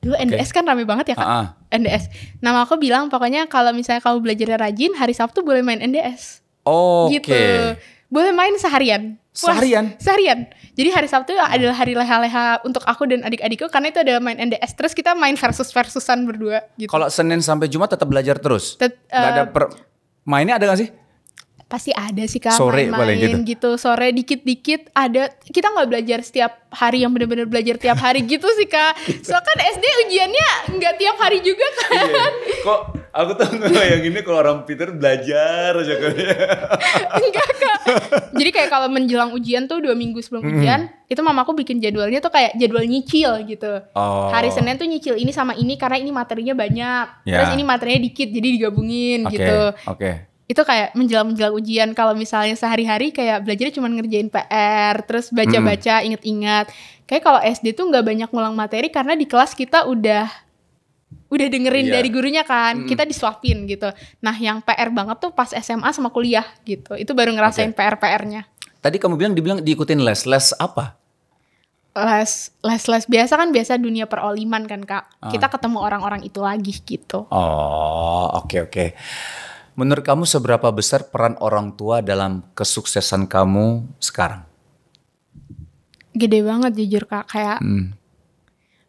[SPEAKER 2] Dulu NDS okay. kan rame banget ya kak. Uh-uh. NDS. Nama aku bilang pokoknya kalau misalnya kamu belajarnya rajin, hari Sabtu boleh main NDS.
[SPEAKER 1] Oh, gitu.
[SPEAKER 2] Boleh main seharian. Puas. Seharian? Seharian. Jadi hari Sabtu uh. adalah hari leha-leha untuk aku dan adik-adikku karena itu ada main NDS. Terus kita main versus-versusan berdua.
[SPEAKER 1] Gitu. Kalau Senin sampai Jumat tetap belajar terus? Tet- uh, ada eh, per- mainnya ada gak sih?
[SPEAKER 2] pasti ada sih kak sore main-main gitu. gitu sore dikit-dikit ada kita nggak belajar setiap hari yang benar-benar belajar tiap hari gitu sih kak so kan SD ujiannya nggak tiap hari juga kan iya.
[SPEAKER 1] kok aku tuh ini kalau orang Peter belajar aja kan. enggak
[SPEAKER 2] kak jadi kayak kalau menjelang ujian tuh dua minggu sebelum mm. ujian itu mamaku bikin jadwalnya tuh kayak jadwal nyicil gitu oh. hari Senin tuh nyicil ini sama ini karena ini materinya banyak yeah. terus ini materinya dikit jadi digabungin okay. gitu oke okay itu kayak menjelang-menjelang ujian kalau misalnya sehari-hari kayak belajarnya cuma ngerjain PR terus baca-baca hmm. inget-inget kayak kalau SD tuh nggak banyak ngulang materi karena di kelas kita udah udah dengerin yeah. dari gurunya kan hmm. kita disuapin gitu nah yang PR banget tuh pas SMA sama kuliah gitu itu baru ngerasain okay. PR-PR-nya
[SPEAKER 1] tadi kamu bilang dibilang diikutin les les apa
[SPEAKER 2] les les les biasa kan biasa dunia peroliman kan kak ah. kita ketemu orang-orang itu lagi gitu
[SPEAKER 1] oh oke okay, oke okay. Menurut kamu seberapa besar peran orang tua dalam kesuksesan kamu sekarang?
[SPEAKER 2] Gede banget jujur kak, kayak hmm.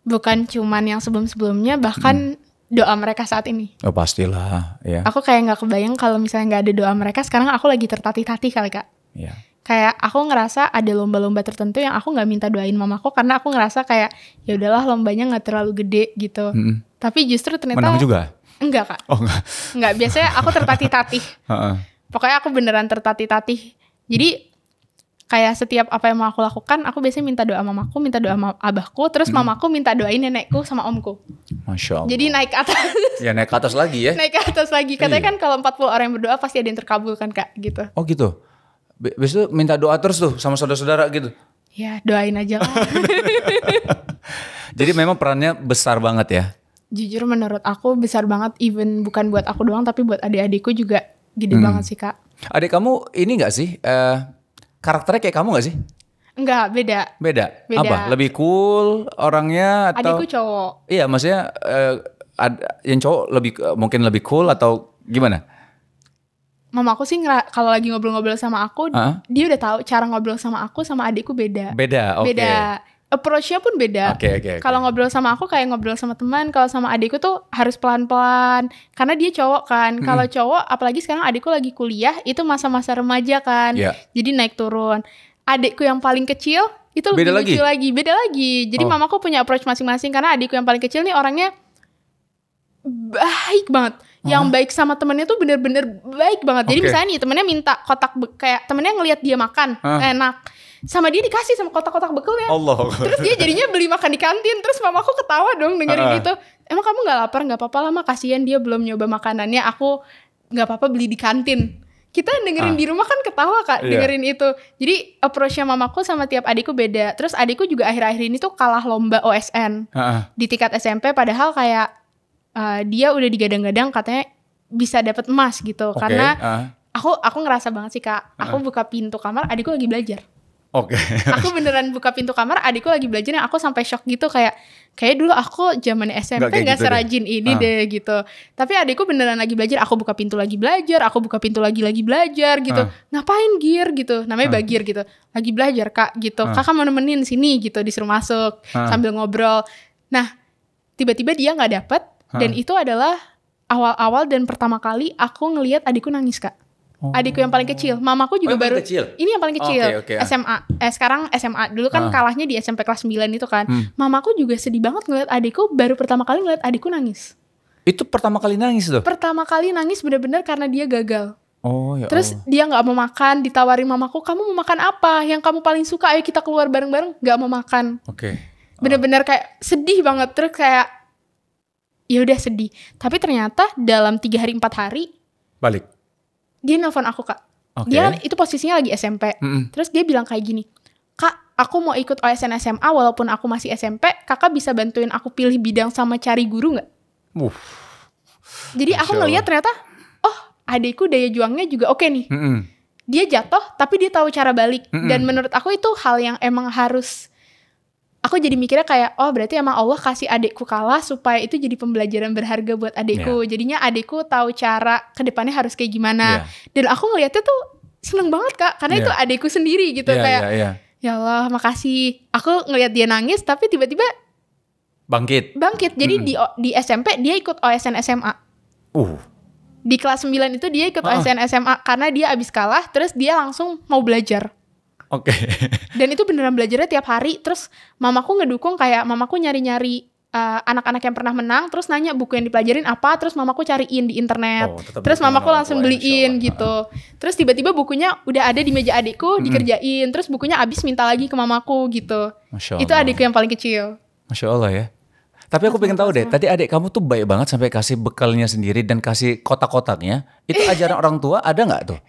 [SPEAKER 2] bukan cuman yang sebelum-sebelumnya, bahkan hmm. doa mereka saat ini.
[SPEAKER 1] Oh pastilah, ya.
[SPEAKER 2] Aku kayak nggak kebayang kalau misalnya nggak ada doa mereka, sekarang aku lagi tertatih-tatih kali kak. Iya. Kayak aku ngerasa ada lomba-lomba tertentu yang aku nggak minta doain mamaku karena aku ngerasa kayak ya udahlah lombanya nggak terlalu gede gitu. Hmm. Tapi justru ternyata menang juga Enggak kak. Oh enggak. Enggak, biasanya aku tertatih-tatih. [laughs] Pokoknya aku beneran tertatih-tatih. Jadi kayak setiap apa yang mau aku lakukan, aku biasanya minta doa mamaku, minta doa abahku, terus hmm. mamaku minta doain nenekku sama omku. Masya Allah. Jadi naik atas.
[SPEAKER 1] [laughs] ya naik ke atas lagi ya. naik
[SPEAKER 2] ke atas lagi. Katanya iya. kan kalau 40 orang yang berdoa pasti ada yang terkabul kan kak gitu.
[SPEAKER 1] Oh gitu. Biasanya minta doa terus tuh sama saudara-saudara gitu.
[SPEAKER 2] Ya doain aja lah.
[SPEAKER 1] [laughs] Jadi memang perannya besar banget ya
[SPEAKER 2] jujur menurut aku besar banget even bukan buat aku doang tapi buat adik-adikku juga gede hmm. banget sih kak.
[SPEAKER 1] Adik kamu ini gak sih uh, karakternya kayak kamu gak sih?
[SPEAKER 2] Enggak, beda.
[SPEAKER 1] Beda. Beda. Apa? Lebih cool orangnya atau Adikku cowok. Iya, maksudnya uh, ad, yang cowok lebih uh, mungkin lebih cool atau gimana?
[SPEAKER 2] Mama aku sih kalau lagi ngobrol-ngobrol sama aku, uh-huh. dia udah tahu cara ngobrol sama aku sama adikku beda.
[SPEAKER 1] Beda, oke. Okay. Beda
[SPEAKER 2] approach pun beda. Okay, okay, okay. Kalau ngobrol sama aku kayak ngobrol sama teman, kalau sama adikku tuh harus pelan-pelan karena dia cowok kan. Hmm. Kalau cowok apalagi sekarang adikku lagi kuliah, itu masa-masa remaja kan. Yeah. Jadi naik turun. Adikku yang paling kecil itu beda lagi. lagi, beda lagi. Jadi oh. mamaku punya approach masing-masing karena adikku yang paling kecil nih orangnya baik banget. Yang huh? Oh. baik sama temennya tuh bener-bener baik banget. Jadi misalnya nih temennya minta kotak kayak temennya ngelihat dia makan huh? Ah. enak sama dia dikasih sama kotak-kotak bekelnya. Allah. Terus dia jadinya beli makan di kantin. Terus mamaku ketawa dong dengerin uh. Ah. itu. Emang kamu nggak lapar? Nggak apa-apa lah, kasihan dia belum nyoba makanannya. Aku nggak apa-apa beli di kantin. Kita dengerin uh. di rumah kan ketawa kak yeah. dengerin itu. Jadi approachnya mamaku sama tiap adikku beda. Terus adikku juga akhir-akhir ini tuh kalah lomba OSN uh. Ah. di tingkat SMP. Padahal kayak uh, dia udah digadang-gadang katanya bisa dapat emas gitu okay. karena uh. aku aku ngerasa banget sih kak. Aku buka pintu kamar adikku lagi belajar.
[SPEAKER 1] Oke. Okay. [laughs]
[SPEAKER 2] aku beneran buka pintu kamar, adikku lagi belajar yang aku sampai shock gitu kayak kayak dulu aku zaman SMP nggak gitu serajin deh. ini ah. deh gitu. Tapi adikku beneran lagi belajar, aku buka pintu lagi belajar, aku buka pintu lagi lagi belajar gitu. Ah. Ngapain gear gitu? Namanya ah. bagir gitu. Lagi belajar Kak gitu. Ah. Kakak mau nemenin sini gitu disuruh masuk ah. sambil ngobrol. Nah, tiba-tiba dia nggak dapet ah. dan itu adalah awal-awal dan pertama kali aku ngelihat adikku nangis Kak. Oh. Adikku yang paling kecil, mamaku juga oh, baru. Kecil? Ini yang paling oh, kecil. Okay, okay, ah. SMA. Eh sekarang SMA. Dulu kan uh. kalahnya di SMP kelas 9 itu kan. Hmm. Mamaku juga sedih banget ngeliat adikku baru pertama kali ngeliat adikku nangis.
[SPEAKER 1] Itu pertama kali nangis tuh?
[SPEAKER 2] Pertama kali nangis bener-bener karena dia gagal.
[SPEAKER 1] Oh ya. Terus Allah.
[SPEAKER 2] dia nggak mau makan, ditawarin mamaku, "Kamu mau makan apa? Yang kamu paling suka, ayo kita keluar bareng-bareng." Gak mau makan. Oke. Okay. Uh. Bener-bener kayak sedih banget terus kayak ya udah sedih. Tapi ternyata dalam tiga hari empat hari balik dia nelfon aku kak
[SPEAKER 1] okay. dia itu
[SPEAKER 2] posisinya lagi SMP mm -mm. terus dia bilang kayak gini kak aku mau ikut OSN SMA walaupun aku masih SMP kakak bisa bantuin aku pilih bidang sama cari guru nggak uh. jadi aku ngeliat ternyata oh adikku daya juangnya juga oke okay nih mm -mm. dia jatuh tapi dia tahu cara balik mm -mm. dan menurut aku itu hal yang emang harus aku jadi mikirnya kayak oh berarti emang Allah kasih adikku kalah supaya itu jadi pembelajaran berharga buat adikku. Yeah. Jadinya adikku tahu cara kedepannya harus kayak gimana. Yeah. Dan aku ngeliatnya tuh seneng banget kak karena yeah. itu adikku sendiri gitu yeah, kayak yeah, yeah. ya Allah makasih. Aku ngeliat dia nangis tapi tiba-tiba
[SPEAKER 1] bangkit. Bangkit. Jadi mm di
[SPEAKER 2] di SMP dia ikut OSN SMA. Uh. Di kelas 9 itu dia ikut OSN SMA karena dia abis kalah terus dia langsung mau belajar. Oke. Okay. [laughs] Dan itu beneran belajarnya tiap hari. Terus mamaku ngedukung kayak mamaku nyari-nyari eh, anak-anak uh, yang pernah menang terus nanya buku yang dipelajarin apa terus mamaku cariin di internet oh, terus mamaku langsung ya, beliin gitu terus tiba-tiba bukunya udah ada di meja adikku -hmm. dikerjain terus bukunya abis minta lagi ke mamaku gitu Masya Allah. itu adikku yang paling kecil
[SPEAKER 1] Masya Allah ya tapi aku pengen tahu deh, tadi adik kamu tuh baik banget sampai kasih bekalnya sendiri dan kasih kotak-kotaknya. Itu [laughs] ajaran orang tua ada nggak tuh?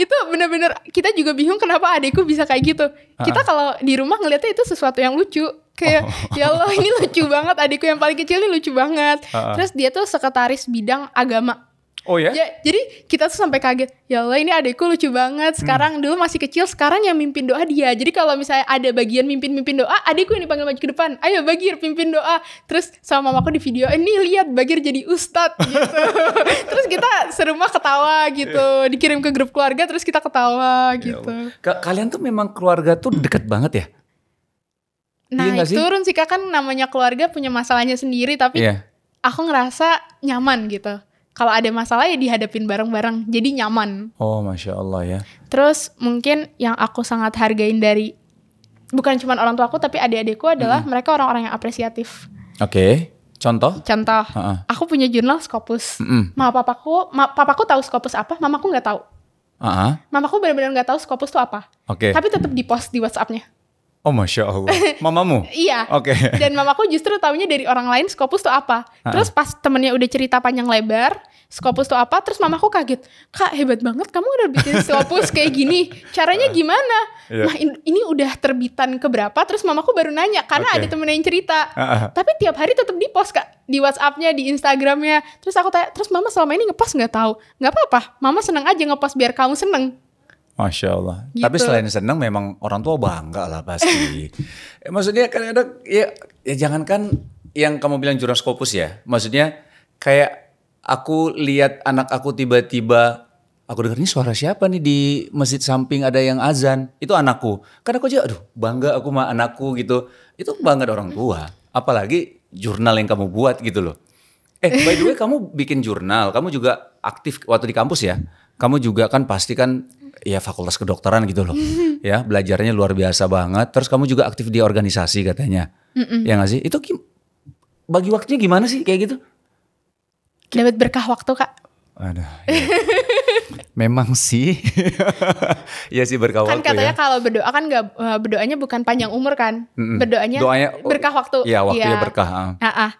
[SPEAKER 2] itu bener-bener kita juga bingung kenapa adikku bisa kayak gitu. Kita kalau di rumah ngeliatnya itu sesuatu yang lucu. Kayak oh. ya Allah ini lucu banget adikku yang paling kecil ini lucu banget. Terus dia tuh sekretaris bidang agama Oh ya? ya? Jadi kita tuh sampai kaget. Ya Allah ini adekku lucu banget. Hmm. Sekarang hmm. dulu masih kecil, sekarang yang mimpin doa dia. Jadi kalau misalnya ada bagian mimpin-mimpin doa, adekku yang dipanggil maju ke depan. Ayo Bagir pimpin doa. Terus sama mamaku di video, ini eh, lihat Bagir jadi Ustad. [laughs] gitu. terus kita serumah ketawa gitu. Dikirim ke grup keluarga terus kita ketawa ya gitu.
[SPEAKER 1] Ya Kalian tuh memang keluarga tuh deket banget ya?
[SPEAKER 2] Nah, iya sih? turun sih kak kan namanya keluarga punya masalahnya sendiri tapi yeah. aku ngerasa nyaman gitu kalau ada masalah ya dihadapin bareng-bareng jadi nyaman
[SPEAKER 1] oh masya allah ya
[SPEAKER 2] terus mungkin yang aku sangat hargain dari bukan cuma orang tua aku tapi adik-adikku adalah -hmm. mereka orang-orang yang apresiatif
[SPEAKER 1] oke okay. Contoh? Contoh. Uh-uh.
[SPEAKER 2] Aku punya jurnal Scopus. mm papa Ma papaku, ma, papaku tahu Scopus apa, mamaku nggak tahu.
[SPEAKER 1] Uh-huh.
[SPEAKER 2] Mamaku benar-benar nggak tahu Scopus itu apa. Oke. Okay. Tapi tetap di post di WhatsAppnya.
[SPEAKER 1] Oh masya Allah, [laughs] mamamu? iya. Oke. Okay. Dan
[SPEAKER 2] mamaku justru taunya dari orang lain Scopus itu apa. Uh-huh. Terus pas temennya udah cerita panjang lebar, Skopus tuh apa? Terus mamaku kaget. Kak hebat banget kamu udah bikin Scopus kayak gini. Caranya iya. gimana? Yeah. Iya. Nah ini udah terbitan keberapa? Terus mamaku baru nanya karena okay. ada temen yang cerita. Uh -huh. Tapi tiap hari tetap di post kak di WhatsAppnya, di Instagramnya. Terus aku tanya, terus mama selama ini ngepost nggak tahu? Nggak apa-apa. Mama seneng aja ngepost biar kamu seneng.
[SPEAKER 1] Masya Allah. Gitu. Tapi selain seneng memang orang tua bangga lah pasti. [laughs] Eh, maksudnya kadang-kadang ya, ya jangankan yang kamu bilang skopus ya. Maksudnya kayak aku lihat anak aku tiba-tiba aku dengar ini suara siapa nih di masjid samping ada yang azan itu anakku karena aku aja aduh bangga aku sama anakku gitu itu bangga orang tua apalagi jurnal yang kamu buat gitu loh eh by the way kamu bikin jurnal kamu juga aktif waktu di kampus ya kamu juga kan pasti kan ya fakultas kedokteran gitu loh [laughs] ya belajarnya luar biasa banget terus kamu juga aktif di organisasi katanya mm -mm. ya gak sih itu
[SPEAKER 2] bagi waktunya gimana sih kayak gitu Dapat berkah waktu kak.
[SPEAKER 1] Ada, ya. [laughs] memang sih, [laughs] Iya sih berkah kan waktu. Kan katanya ya. kalau
[SPEAKER 2] berdoa kan nggak eh, berdoanya bukan panjang umur kan, Mm-mm. berdoanya Doanya, berkah waktu. Iya waktunya ya. berkah. Ah, uh.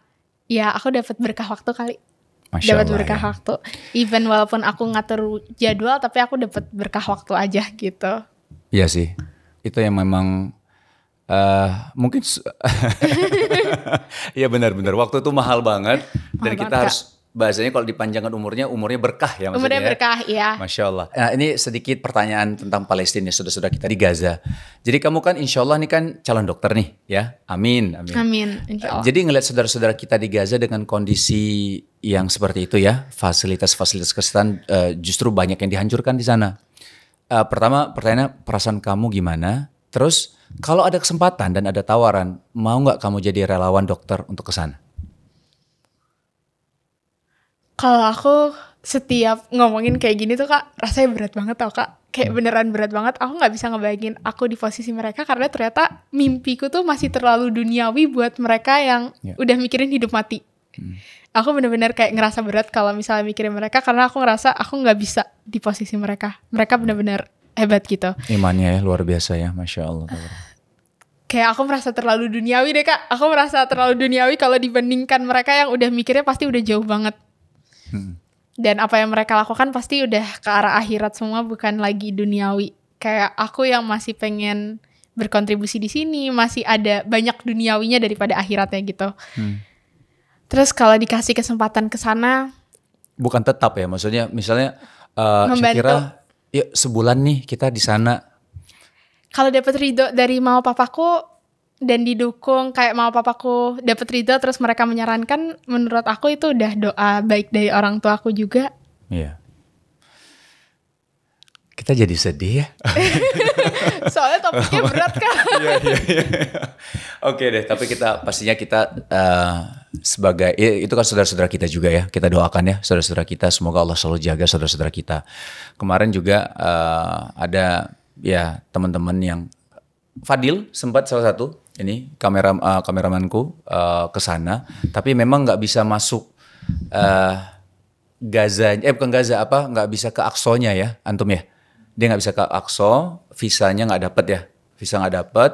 [SPEAKER 2] ya aku dapat berkah waktu kali. Dapat berkah ya. waktu. Even walaupun aku ngatur jadwal, tapi aku dapat berkah waktu aja gitu.
[SPEAKER 1] Iya sih, itu yang memang uh, mungkin [laughs] Iya benar-benar waktu itu mahal banget mahal dan kita banget, harus bahasanya kalau dipanjangkan umurnya umurnya berkah ya maksudnya. Umurnya ya. berkah ya. Masya Allah. Nah ini sedikit pertanyaan tentang Palestina ya, sudah-sudah kita di Gaza. Jadi kamu kan insya Allah ini kan calon dokter nih ya. Amin. Amin. amin eh, insya Allah. Jadi ngelihat saudara-saudara kita di Gaza dengan kondisi yang seperti itu ya. Fasilitas-fasilitas kesehatan uh, justru banyak yang dihancurkan di sana. Uh, pertama pertanyaan perasaan kamu gimana? Terus kalau ada kesempatan dan ada tawaran mau nggak kamu jadi relawan dokter untuk kesana?
[SPEAKER 2] kalau aku setiap ngomongin kayak gini tuh kak rasanya berat banget tau kak kayak hmm. beneran berat banget aku nggak bisa ngebayangin aku di posisi mereka karena ternyata mimpiku tuh masih terlalu duniawi buat mereka yang yeah. udah mikirin hidup mati hmm. aku bener-bener kayak ngerasa berat kalau misalnya mikirin mereka karena aku ngerasa aku nggak bisa di posisi mereka mereka bener-bener hebat gitu
[SPEAKER 1] imannya ya luar biasa ya masya allah
[SPEAKER 2] kayak aku merasa terlalu duniawi deh kak aku merasa terlalu duniawi kalau dibandingkan mereka yang udah mikirnya pasti udah jauh banget Hmm. Dan apa yang mereka lakukan pasti udah ke arah akhirat semua bukan lagi duniawi. Kayak aku yang masih pengen berkontribusi di sini, masih ada banyak duniawinya daripada akhiratnya gitu. Hmm. Terus kalau dikasih kesempatan ke sana
[SPEAKER 1] bukan tetap ya, maksudnya misalnya uh, kira yuk sebulan nih kita di sana.
[SPEAKER 2] Kalau dapat ridho dari mau papaku dan didukung kayak mau papaku dapat ridho terus mereka menyarankan menurut aku itu udah doa baik dari orang tua aku juga.
[SPEAKER 1] Iya. Kita jadi sedih ya. [laughs] Soalnya topiknya oh. berat kan. [laughs] Iya iya iya. Oke deh, tapi kita pastinya kita uh, sebagai ya itu kan saudara-saudara kita juga ya. Kita doakan ya saudara-saudara kita semoga Allah selalu jaga saudara-saudara kita. Kemarin juga uh, ada ya teman-teman yang Fadil sempat salah satu ini kamera uh, eh, kameramanku uh, eh, ke sana tapi memang nggak bisa masuk uh, eh, Gaza eh bukan Gaza apa nggak bisa ke Aksonya ya antum ya dia nggak bisa ke Akso visanya nggak dapat ya visa nggak dapat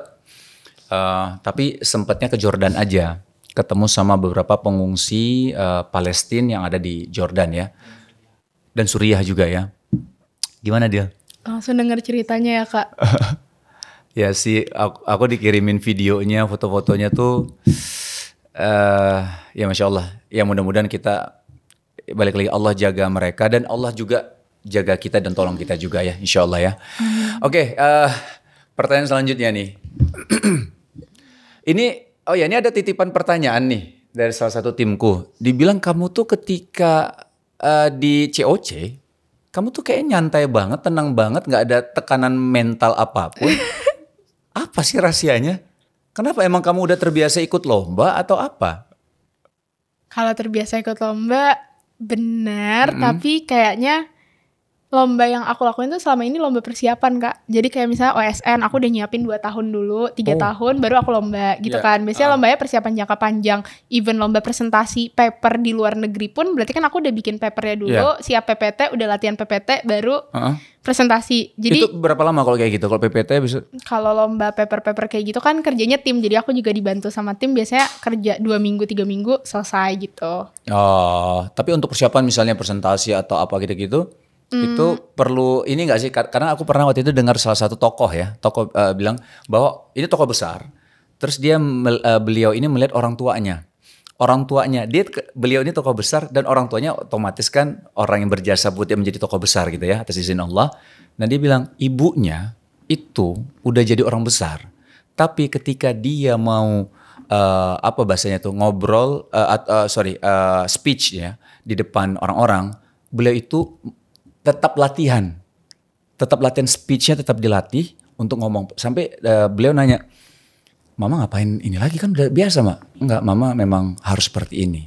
[SPEAKER 1] uh, tapi sempatnya ke Jordan aja ketemu sama beberapa pengungsi uh, Palestina yang ada di Jordan ya dan Suriah juga ya gimana dia
[SPEAKER 2] langsung dengar ceritanya ya kak [laughs]
[SPEAKER 1] ya sih aku, aku dikirimin videonya foto-fotonya tuh uh, ya masya Allah ya mudah-mudahan kita balik lagi Allah jaga mereka dan Allah juga jaga kita dan tolong kita juga ya insya Allah ya oke okay, uh, eh, pertanyaan selanjutnya nih [clears throat] ini oh ya ini ada titipan pertanyaan nih dari salah satu timku dibilang kamu tuh ketika uh, di COC kamu tuh kayak nyantai banget tenang banget nggak ada tekanan mental apapun [laughs] Apa sih rahasianya? Kenapa emang kamu udah terbiasa ikut lomba atau apa?
[SPEAKER 2] Kalau terbiasa ikut lomba benar, mm -hmm. tapi kayaknya lomba yang aku lakuin tuh selama ini lomba persiapan kak jadi kayak misalnya OSN aku udah nyiapin 2 tahun dulu tiga oh. tahun baru aku lomba gitu yeah. kan biasanya uh. lombanya persiapan jangka panjang even lomba presentasi paper di luar negeri pun berarti kan aku udah bikin papernya dulu yeah. siap PPT udah latihan PPT baru uh presentasi jadi itu
[SPEAKER 1] berapa lama kalau kayak gitu kalau PPT bisa
[SPEAKER 2] kalau lomba paper-paper kayak gitu kan kerjanya tim jadi aku juga dibantu sama tim biasanya kerja dua minggu tiga minggu selesai gitu
[SPEAKER 1] oh tapi untuk persiapan misalnya presentasi atau apa gitu-gitu Mm. Itu hmm. perlu ini enggak sih karena aku pernah waktu itu dengar salah satu tokoh ya, tokoh uh, bilang bahwa ini tokoh besar. Terus dia uh, beliau ini melihat orang tuanya. Orang tuanya, dia beliau ini tokoh besar dan orang tuanya otomatis kan orang yang berjasa buat dia menjadi tokoh besar gitu ya atas izin Allah. Nah dia bilang ibunya itu udah jadi orang besar. Tapi ketika dia mau uh, apa bahasanya tuh ngobrol uh, uh, sorry uh, speech ya di depan orang-orang, beliau itu tetap latihan. Tetap latihan speechnya tetap dilatih untuk ngomong. Sampai uh, beliau nanya, "Mama ngapain ini lagi kan udah biasa, Mak?" Enggak, Mama memang harus seperti ini.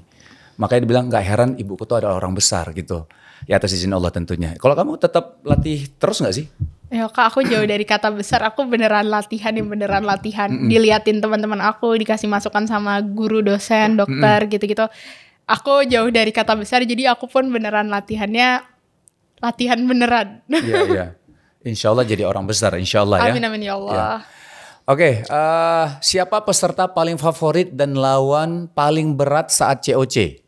[SPEAKER 1] Makanya dibilang nggak heran ibu tuh ada orang besar gitu. Ya atas izin Allah tentunya. Kalau kamu tetap latih terus nggak
[SPEAKER 2] sih? Ya kak, aku jauh dari kata besar. Aku beneran latihan, yang beneran latihan. Mm -mm. Diliatin teman-teman aku, dikasih masukan sama guru, dosen, dokter, gitu-gitu. Mm -mm. Gitu -gitu. Aku jauh dari kata besar, jadi aku pun beneran latihannya latihan beneran. Iya,
[SPEAKER 1] iya. Insya Allah jadi orang besar, insya Allah ya. Amin, amin ya Allah. Yeah. Oke, okay, uh, eh, siapa peserta paling favorit dan lawan paling berat saat COC?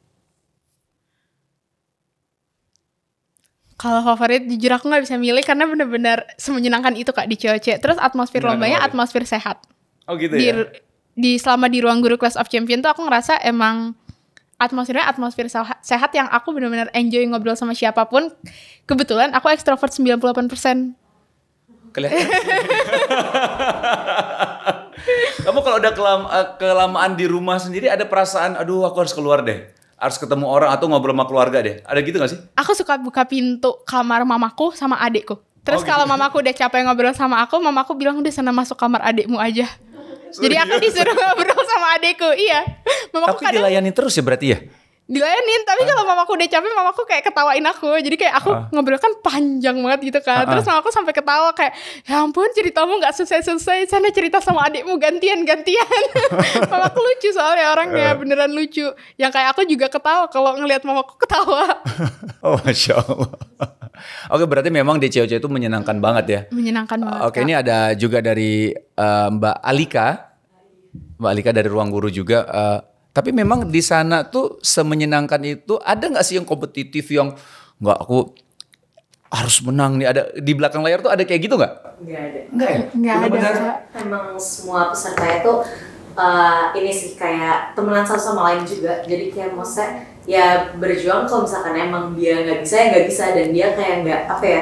[SPEAKER 2] Kalau favorit jujur aku gak bisa milih karena bener-bener semenyenangkan itu kak di COC. Terus atmosfer lombanya ya? atmosfer sehat. Oh gitu di, ya. Di selama di ruang guru Class of Champion tuh aku ngerasa emang atmosfernya atmosfer sehat yang aku benar-benar enjoy ngobrol sama siapapun. Kebetulan aku ekstrovert 98%.
[SPEAKER 1] Kelihatan. Kamu kalau udah kelam, eh, kelamaan di rumah sendiri ada perasaan aduh aku harus keluar deh. Harus ketemu orang atau ngobrol sama keluarga deh. Ada gitu gak sih?
[SPEAKER 2] Aku suka buka pintu kamar mamaku sama adikku. Terus oh, gitu. kalau mamaku udah capek ngobrol sama aku, mamaku bilang udah sana masuk kamar adikmu aja. Oh, Jadi iya. aku disuruh [laughs] ngobrol sama adekku, iya. Mamaku Tapi kadang,
[SPEAKER 1] dilayani terus ya berarti ya?
[SPEAKER 2] Dilayanin, tapi uh. kalau mamaku udah capek, mamaku kayak ketawain aku. Jadi kayak aku uh. ngobrol kan panjang banget gitu kan. -uh. Terus mamaku sampai ketawa kayak, ya ampun ceritamu gak selesai-selesai, sana cerita sama adekmu gantian-gantian. [laughs] mamaku lucu soalnya orangnya, eh. beneran lucu. Yang kayak aku juga ketawa kalau ngelihat mamaku ketawa.
[SPEAKER 1] [laughs] oh Masya Allah. Oke, berarti memang DCOC itu menyenangkan banget ya.
[SPEAKER 2] Menyenangkan banget. Oke, ini
[SPEAKER 1] ada juga dari uh, Mbak Alika. Mbak Alika dari Ruang Guru juga uh, tapi memang di sana tuh semenyenangkan itu ada nggak sih yang kompetitif yang nggak aku harus menang nih ada di belakang layar tuh ada kayak gitu nggak?
[SPEAKER 2] Nggak ada. Nggak ya? ada. Benar. Emang semua peserta itu uh, ini sih kayak temenan satu sama lain juga. Jadi kayak maksudnya ya berjuang kalau misalkan emang dia nggak bisa ya nggak bisa dan dia kayak nggak apa ya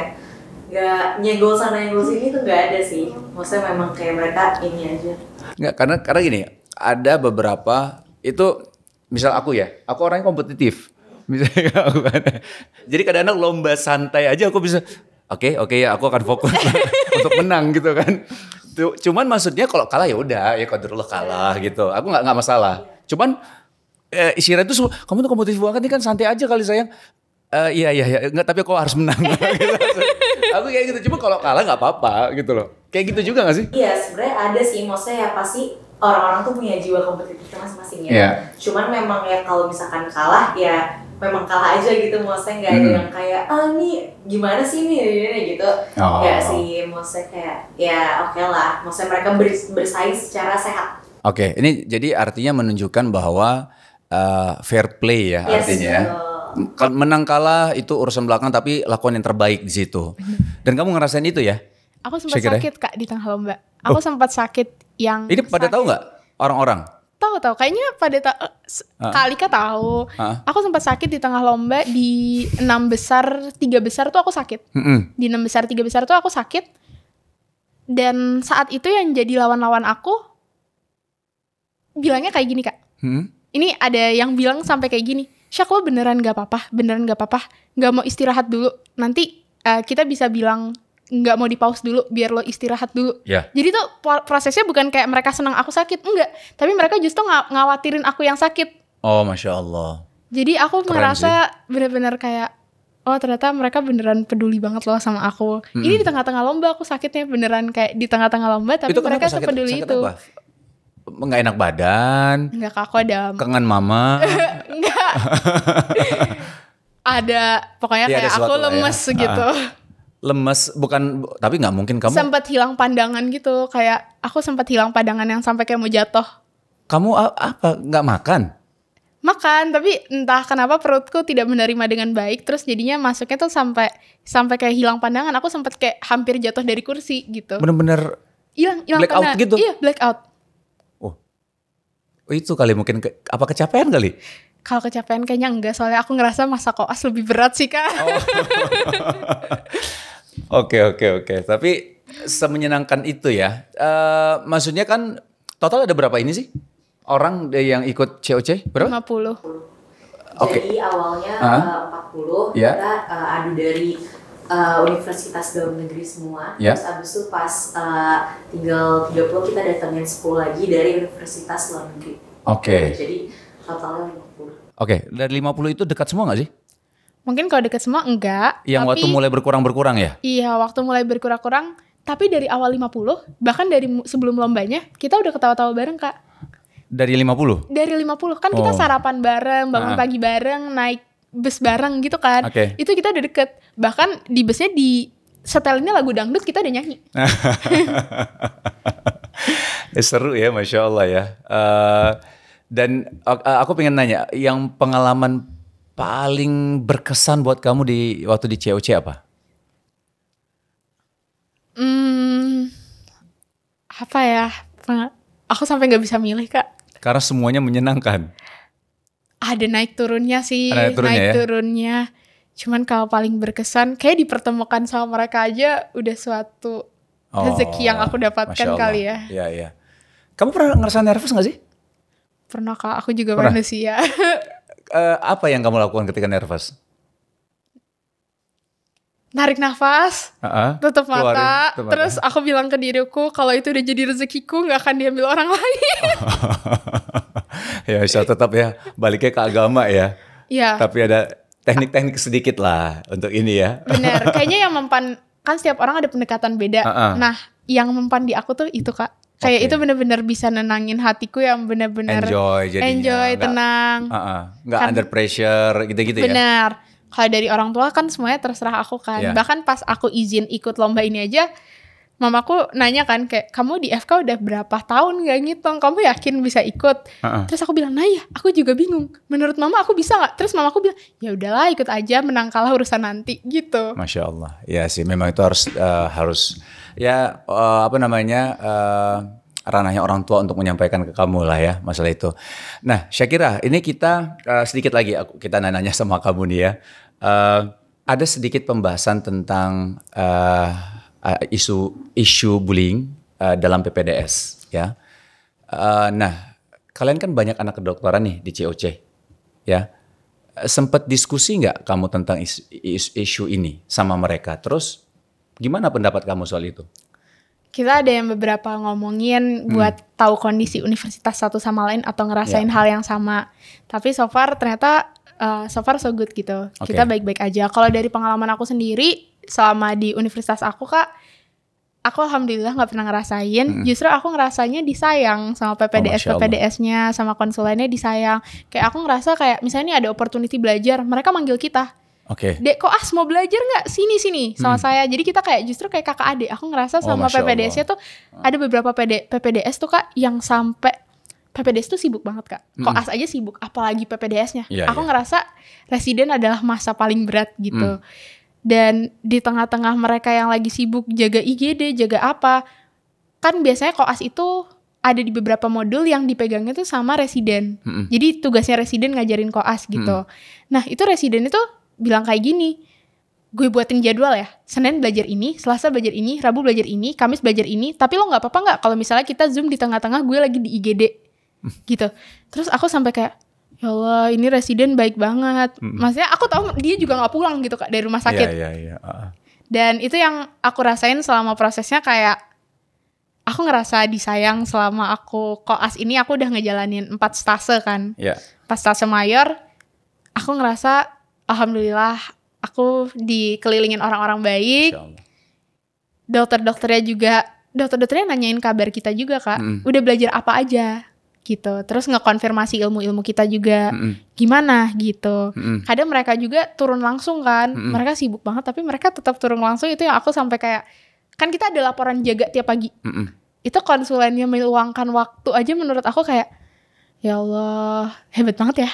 [SPEAKER 2] nggak nyenggol sana nyenggol sini tuh nggak ada sih maksudnya memang kayak mereka ini aja
[SPEAKER 1] nggak karena karena gini ada beberapa itu misal aku ya aku orang yang kompetitif misalnya aku kan jadi kadang-kadang lomba santai aja aku bisa oke okay, oke okay, ya aku akan fokus [laughs] untuk menang gitu kan cuman maksudnya kalau kalah ya udah ya kalau kalah gitu aku nggak nggak masalah cuman uh, istirahat itu kamu tuh kompetitif banget nih kan santai aja kali sayang uh, iya iya iya nggak tapi aku harus menang [laughs] gitu aku kayak gitu cuma kalau kalah nggak apa-apa gitu loh kayak gitu juga gak sih iya
[SPEAKER 2] sebenarnya ada sih maksudnya ya pasti orang-orang tuh punya jiwa kompetitifnya masing-masing ya yeah. cuman memang ya kalau misalkan kalah ya memang kalah aja gitu maksudnya nggak ada hmm. yang kayak ah ini gimana sih nih ini gitu oh. nggak sih maksudnya kayak ya oke okay lah maksudnya mereka bersaing secara sehat
[SPEAKER 1] oke ini jadi artinya menunjukkan bahwa uh, fair play ya yes. artinya ya. Menang kalah itu urusan belakang tapi lakukan yang terbaik di situ. Dan kamu ngerasain itu ya?
[SPEAKER 2] Aku sempat eh. sakit kak di tengah lomba. Oh. Aku oh. sempat sakit yang. Ini
[SPEAKER 1] pada sakit. tahu nggak orang-orang?
[SPEAKER 2] tahu tahu kayaknya pada tahu. Ah. kali Kalika tahu ah. aku sempat sakit di tengah lomba di enam besar tiga besar tuh aku sakit mm -hmm. di enam besar tiga besar tuh aku sakit dan saat itu yang jadi lawan-lawan aku bilangnya kayak gini kak hmm? ini ada yang bilang sampai kayak gini Syak lo beneran gak apa-apa beneran gak apa-apa gak mau istirahat dulu nanti uh, kita bisa bilang nggak mau di pause dulu biar lo istirahat dulu. Yeah. Jadi tuh prosesnya bukan kayak mereka senang aku sakit, enggak. Tapi mereka justru ng ngawatirin aku yang sakit.
[SPEAKER 1] Oh, masya Allah.
[SPEAKER 2] Jadi aku Keren merasa bener-bener kayak oh ternyata mereka beneran peduli banget loh sama aku. -hmm. Ini di tengah-tengah lomba aku sakitnya beneran kayak di tengah-tengah lomba tapi itu mereka sepeduli sakit, itu
[SPEAKER 1] nggak enak badan.
[SPEAKER 2] Enggak kaku ada
[SPEAKER 1] kangen mama.
[SPEAKER 2] enggak. [laughs] ada pokoknya iya, ya, kayak ada aku lemes ya. gitu. Uh,
[SPEAKER 1] lemes bukan tapi nggak mungkin kamu sempat
[SPEAKER 2] hilang pandangan gitu kayak aku sempat hilang pandangan yang sampai kayak mau jatuh
[SPEAKER 1] kamu apa nggak makan
[SPEAKER 2] makan tapi entah kenapa perutku tidak menerima dengan baik terus jadinya masuknya tuh sampai sampai kayak hilang pandangan aku sempat kayak hampir jatuh dari kursi gitu bener-bener hilang hilang black out gitu iya black out
[SPEAKER 1] Oh, itu kali mungkin ke, apa kecapean kali?
[SPEAKER 2] Kalau kecapean kayaknya enggak soalnya aku ngerasa masa koas lebih berat sih kak. Oh.
[SPEAKER 1] [laughs] Oke oke oke. Tapi semenyenangkan itu ya. Uh, maksudnya kan total ada berapa ini sih orang yang ikut COC? Berapa? 50. Oke. Okay. Jadi
[SPEAKER 2] awalnya uh, 40 yeah. kita uh, adu dari uh, universitas dalam negeri semua. Yeah. Terus abis itu pas uh, tinggal 30 kita datangin 10 lagi dari universitas luar negeri. Oke. Okay. Jadi totalnya 50. Oke,
[SPEAKER 1] okay. dari 50 itu dekat semua nggak sih?
[SPEAKER 2] Mungkin kalau dekat semua enggak. Yang tapi, waktu mulai
[SPEAKER 1] berkurang-berkurang ya?
[SPEAKER 2] Iya, waktu mulai berkurang-kurang. Tapi dari awal 50, bahkan dari sebelum lombanya, kita udah ketawa-tawa bareng, Kak.
[SPEAKER 1] Dari 50?
[SPEAKER 2] Dari 50. Kan oh. kita sarapan bareng, bangun nah. pagi bareng, naik bus bareng gitu kan. Okay. Itu kita udah deket. Bahkan di busnya di setelnya lagu dangdut kita udah nyanyi.
[SPEAKER 1] [laughs] eh, seru ya, masya Allah ya. Uh, dan uh, aku pengen nanya, yang pengalaman paling berkesan buat kamu di waktu di COC apa?
[SPEAKER 2] Hmm, apa ya? Aku sampai nggak bisa milih kak.
[SPEAKER 1] Karena semuanya menyenangkan
[SPEAKER 2] ada naik turunnya sih, ada naik, turunnya, naik ya? Cuman kalau paling berkesan kayak dipertemukan sama mereka aja udah suatu oh, rezeki yang aku oh, dapatkan kali ya.
[SPEAKER 1] Iya, iya. Kamu pernah ngerasa nervous
[SPEAKER 2] gak sih? Pernah kak, aku juga pernah. manusia.
[SPEAKER 1] uh, [laughs] apa yang kamu lakukan ketika nervous?
[SPEAKER 2] narik nafas,
[SPEAKER 1] uh-uh, tutup mata, keluarin, terus
[SPEAKER 2] aku bilang ke diriku kalau itu udah jadi rezekiku nggak akan diambil orang lain.
[SPEAKER 1] [laughs] ya bisa tetap ya baliknya ke agama ya. Iya. Tapi ada teknik-teknik sedikit lah untuk ini ya.
[SPEAKER 2] Benar. [laughs] kayaknya yang mempan kan setiap orang ada pendekatan beda. Uh-uh. Nah, yang mempan di aku tuh itu kak. Kayak okay. itu bener-bener bisa nenangin hatiku yang bener-bener enjoy, jadinya. enjoy, tenang,
[SPEAKER 1] nggak uh-uh, kan, under pressure gitu-gitu ya. Benar
[SPEAKER 2] kalau dari orang tua kan semuanya terserah aku kan yeah. bahkan pas aku izin ikut lomba ini aja mamaku nanya kan kayak kamu di FK udah berapa tahun gak ngitung kamu yakin bisa ikut uh-uh. terus aku bilang nah ya aku juga bingung menurut mama aku bisa nggak terus mamaku bilang ya udahlah ikut aja menang kalah urusan nanti gitu
[SPEAKER 1] masya Allah ya sih memang itu harus uh, harus ya uh, apa namanya uh, ranahnya orang tua untuk menyampaikan ke kamu lah ya masalah itu. Nah, Syakira, ini kita uh, sedikit lagi aku kita nanya sama kamu nih ya. Uh, ada sedikit pembahasan tentang uh, uh, isu isu bullying uh, dalam PPDS ya. Uh, nah, kalian kan banyak anak kedokteran nih di COC ya. Sempat diskusi nggak kamu tentang isu, isu ini sama mereka? Terus gimana pendapat kamu soal itu?
[SPEAKER 2] kita ada yang beberapa ngomongin hmm. buat tahu kondisi universitas satu sama lain atau ngerasain yeah. hal yang sama. Tapi so far ternyata uh, so far so good gitu. Okay. Kita baik-baik aja. Kalau dari pengalaman aku sendiri selama di universitas aku kak, aku alhamdulillah nggak pernah ngerasain. Hmm. Justru aku ngerasanya disayang sama PPDS oh, PPDS-nya sama konsulennya disayang. Kayak aku ngerasa kayak misalnya ini ada opportunity belajar, mereka manggil kita Oke. Okay. Dek koas mau belajar nggak sini sini sama hmm. saya. Jadi kita kayak justru kayak kakak adik. Aku ngerasa oh, sama oh, ppds tuh ada beberapa PD, PPDS tuh kak yang sampai PPDS tuh sibuk banget kak. Koas hmm. aja sibuk, apalagi PPDS-nya. Iya, aku ya. ngerasa residen adalah masa paling berat gitu. Hmm. Dan di tengah-tengah mereka yang lagi sibuk jaga IGD, jaga apa, kan biasanya koas itu ada di beberapa modul yang dipegangnya tuh sama residen. -hmm. Jadi tugasnya residen ngajarin koas gitu. -hmm. Nah, itu residen itu bilang kayak gini gue buatin jadwal ya Senin belajar ini Selasa belajar ini Rabu belajar ini Kamis belajar ini tapi lo nggak apa-apa nggak kalau misalnya kita zoom di tengah-tengah gue lagi di IGD hmm. gitu terus aku sampai kayak ya Allah ini residen baik banget mm. maksudnya aku tahu dia juga nggak pulang gitu kak dari rumah sakit yeah, yeah, yeah. Uh. dan itu yang aku rasain selama prosesnya kayak aku ngerasa disayang selama aku koas ini aku udah ngejalanin empat stase kan yeah. pas stase mayor aku ngerasa alhamdulillah aku dikelilingin orang-orang baik. Dokter-dokternya juga dokter-dokternya nanyain kabar kita juga kak. Mm. Udah belajar apa aja gitu. Terus ngekonfirmasi ilmu-ilmu kita juga mm. gimana gitu. Mm. Kadang mereka juga turun langsung kan. Mm. Mereka sibuk banget tapi mereka tetap turun langsung itu yang aku sampai kayak kan kita ada laporan jaga tiap pagi. Mm. Itu konsulennya meluangkan waktu aja menurut aku kayak ya Allah hebat banget ya.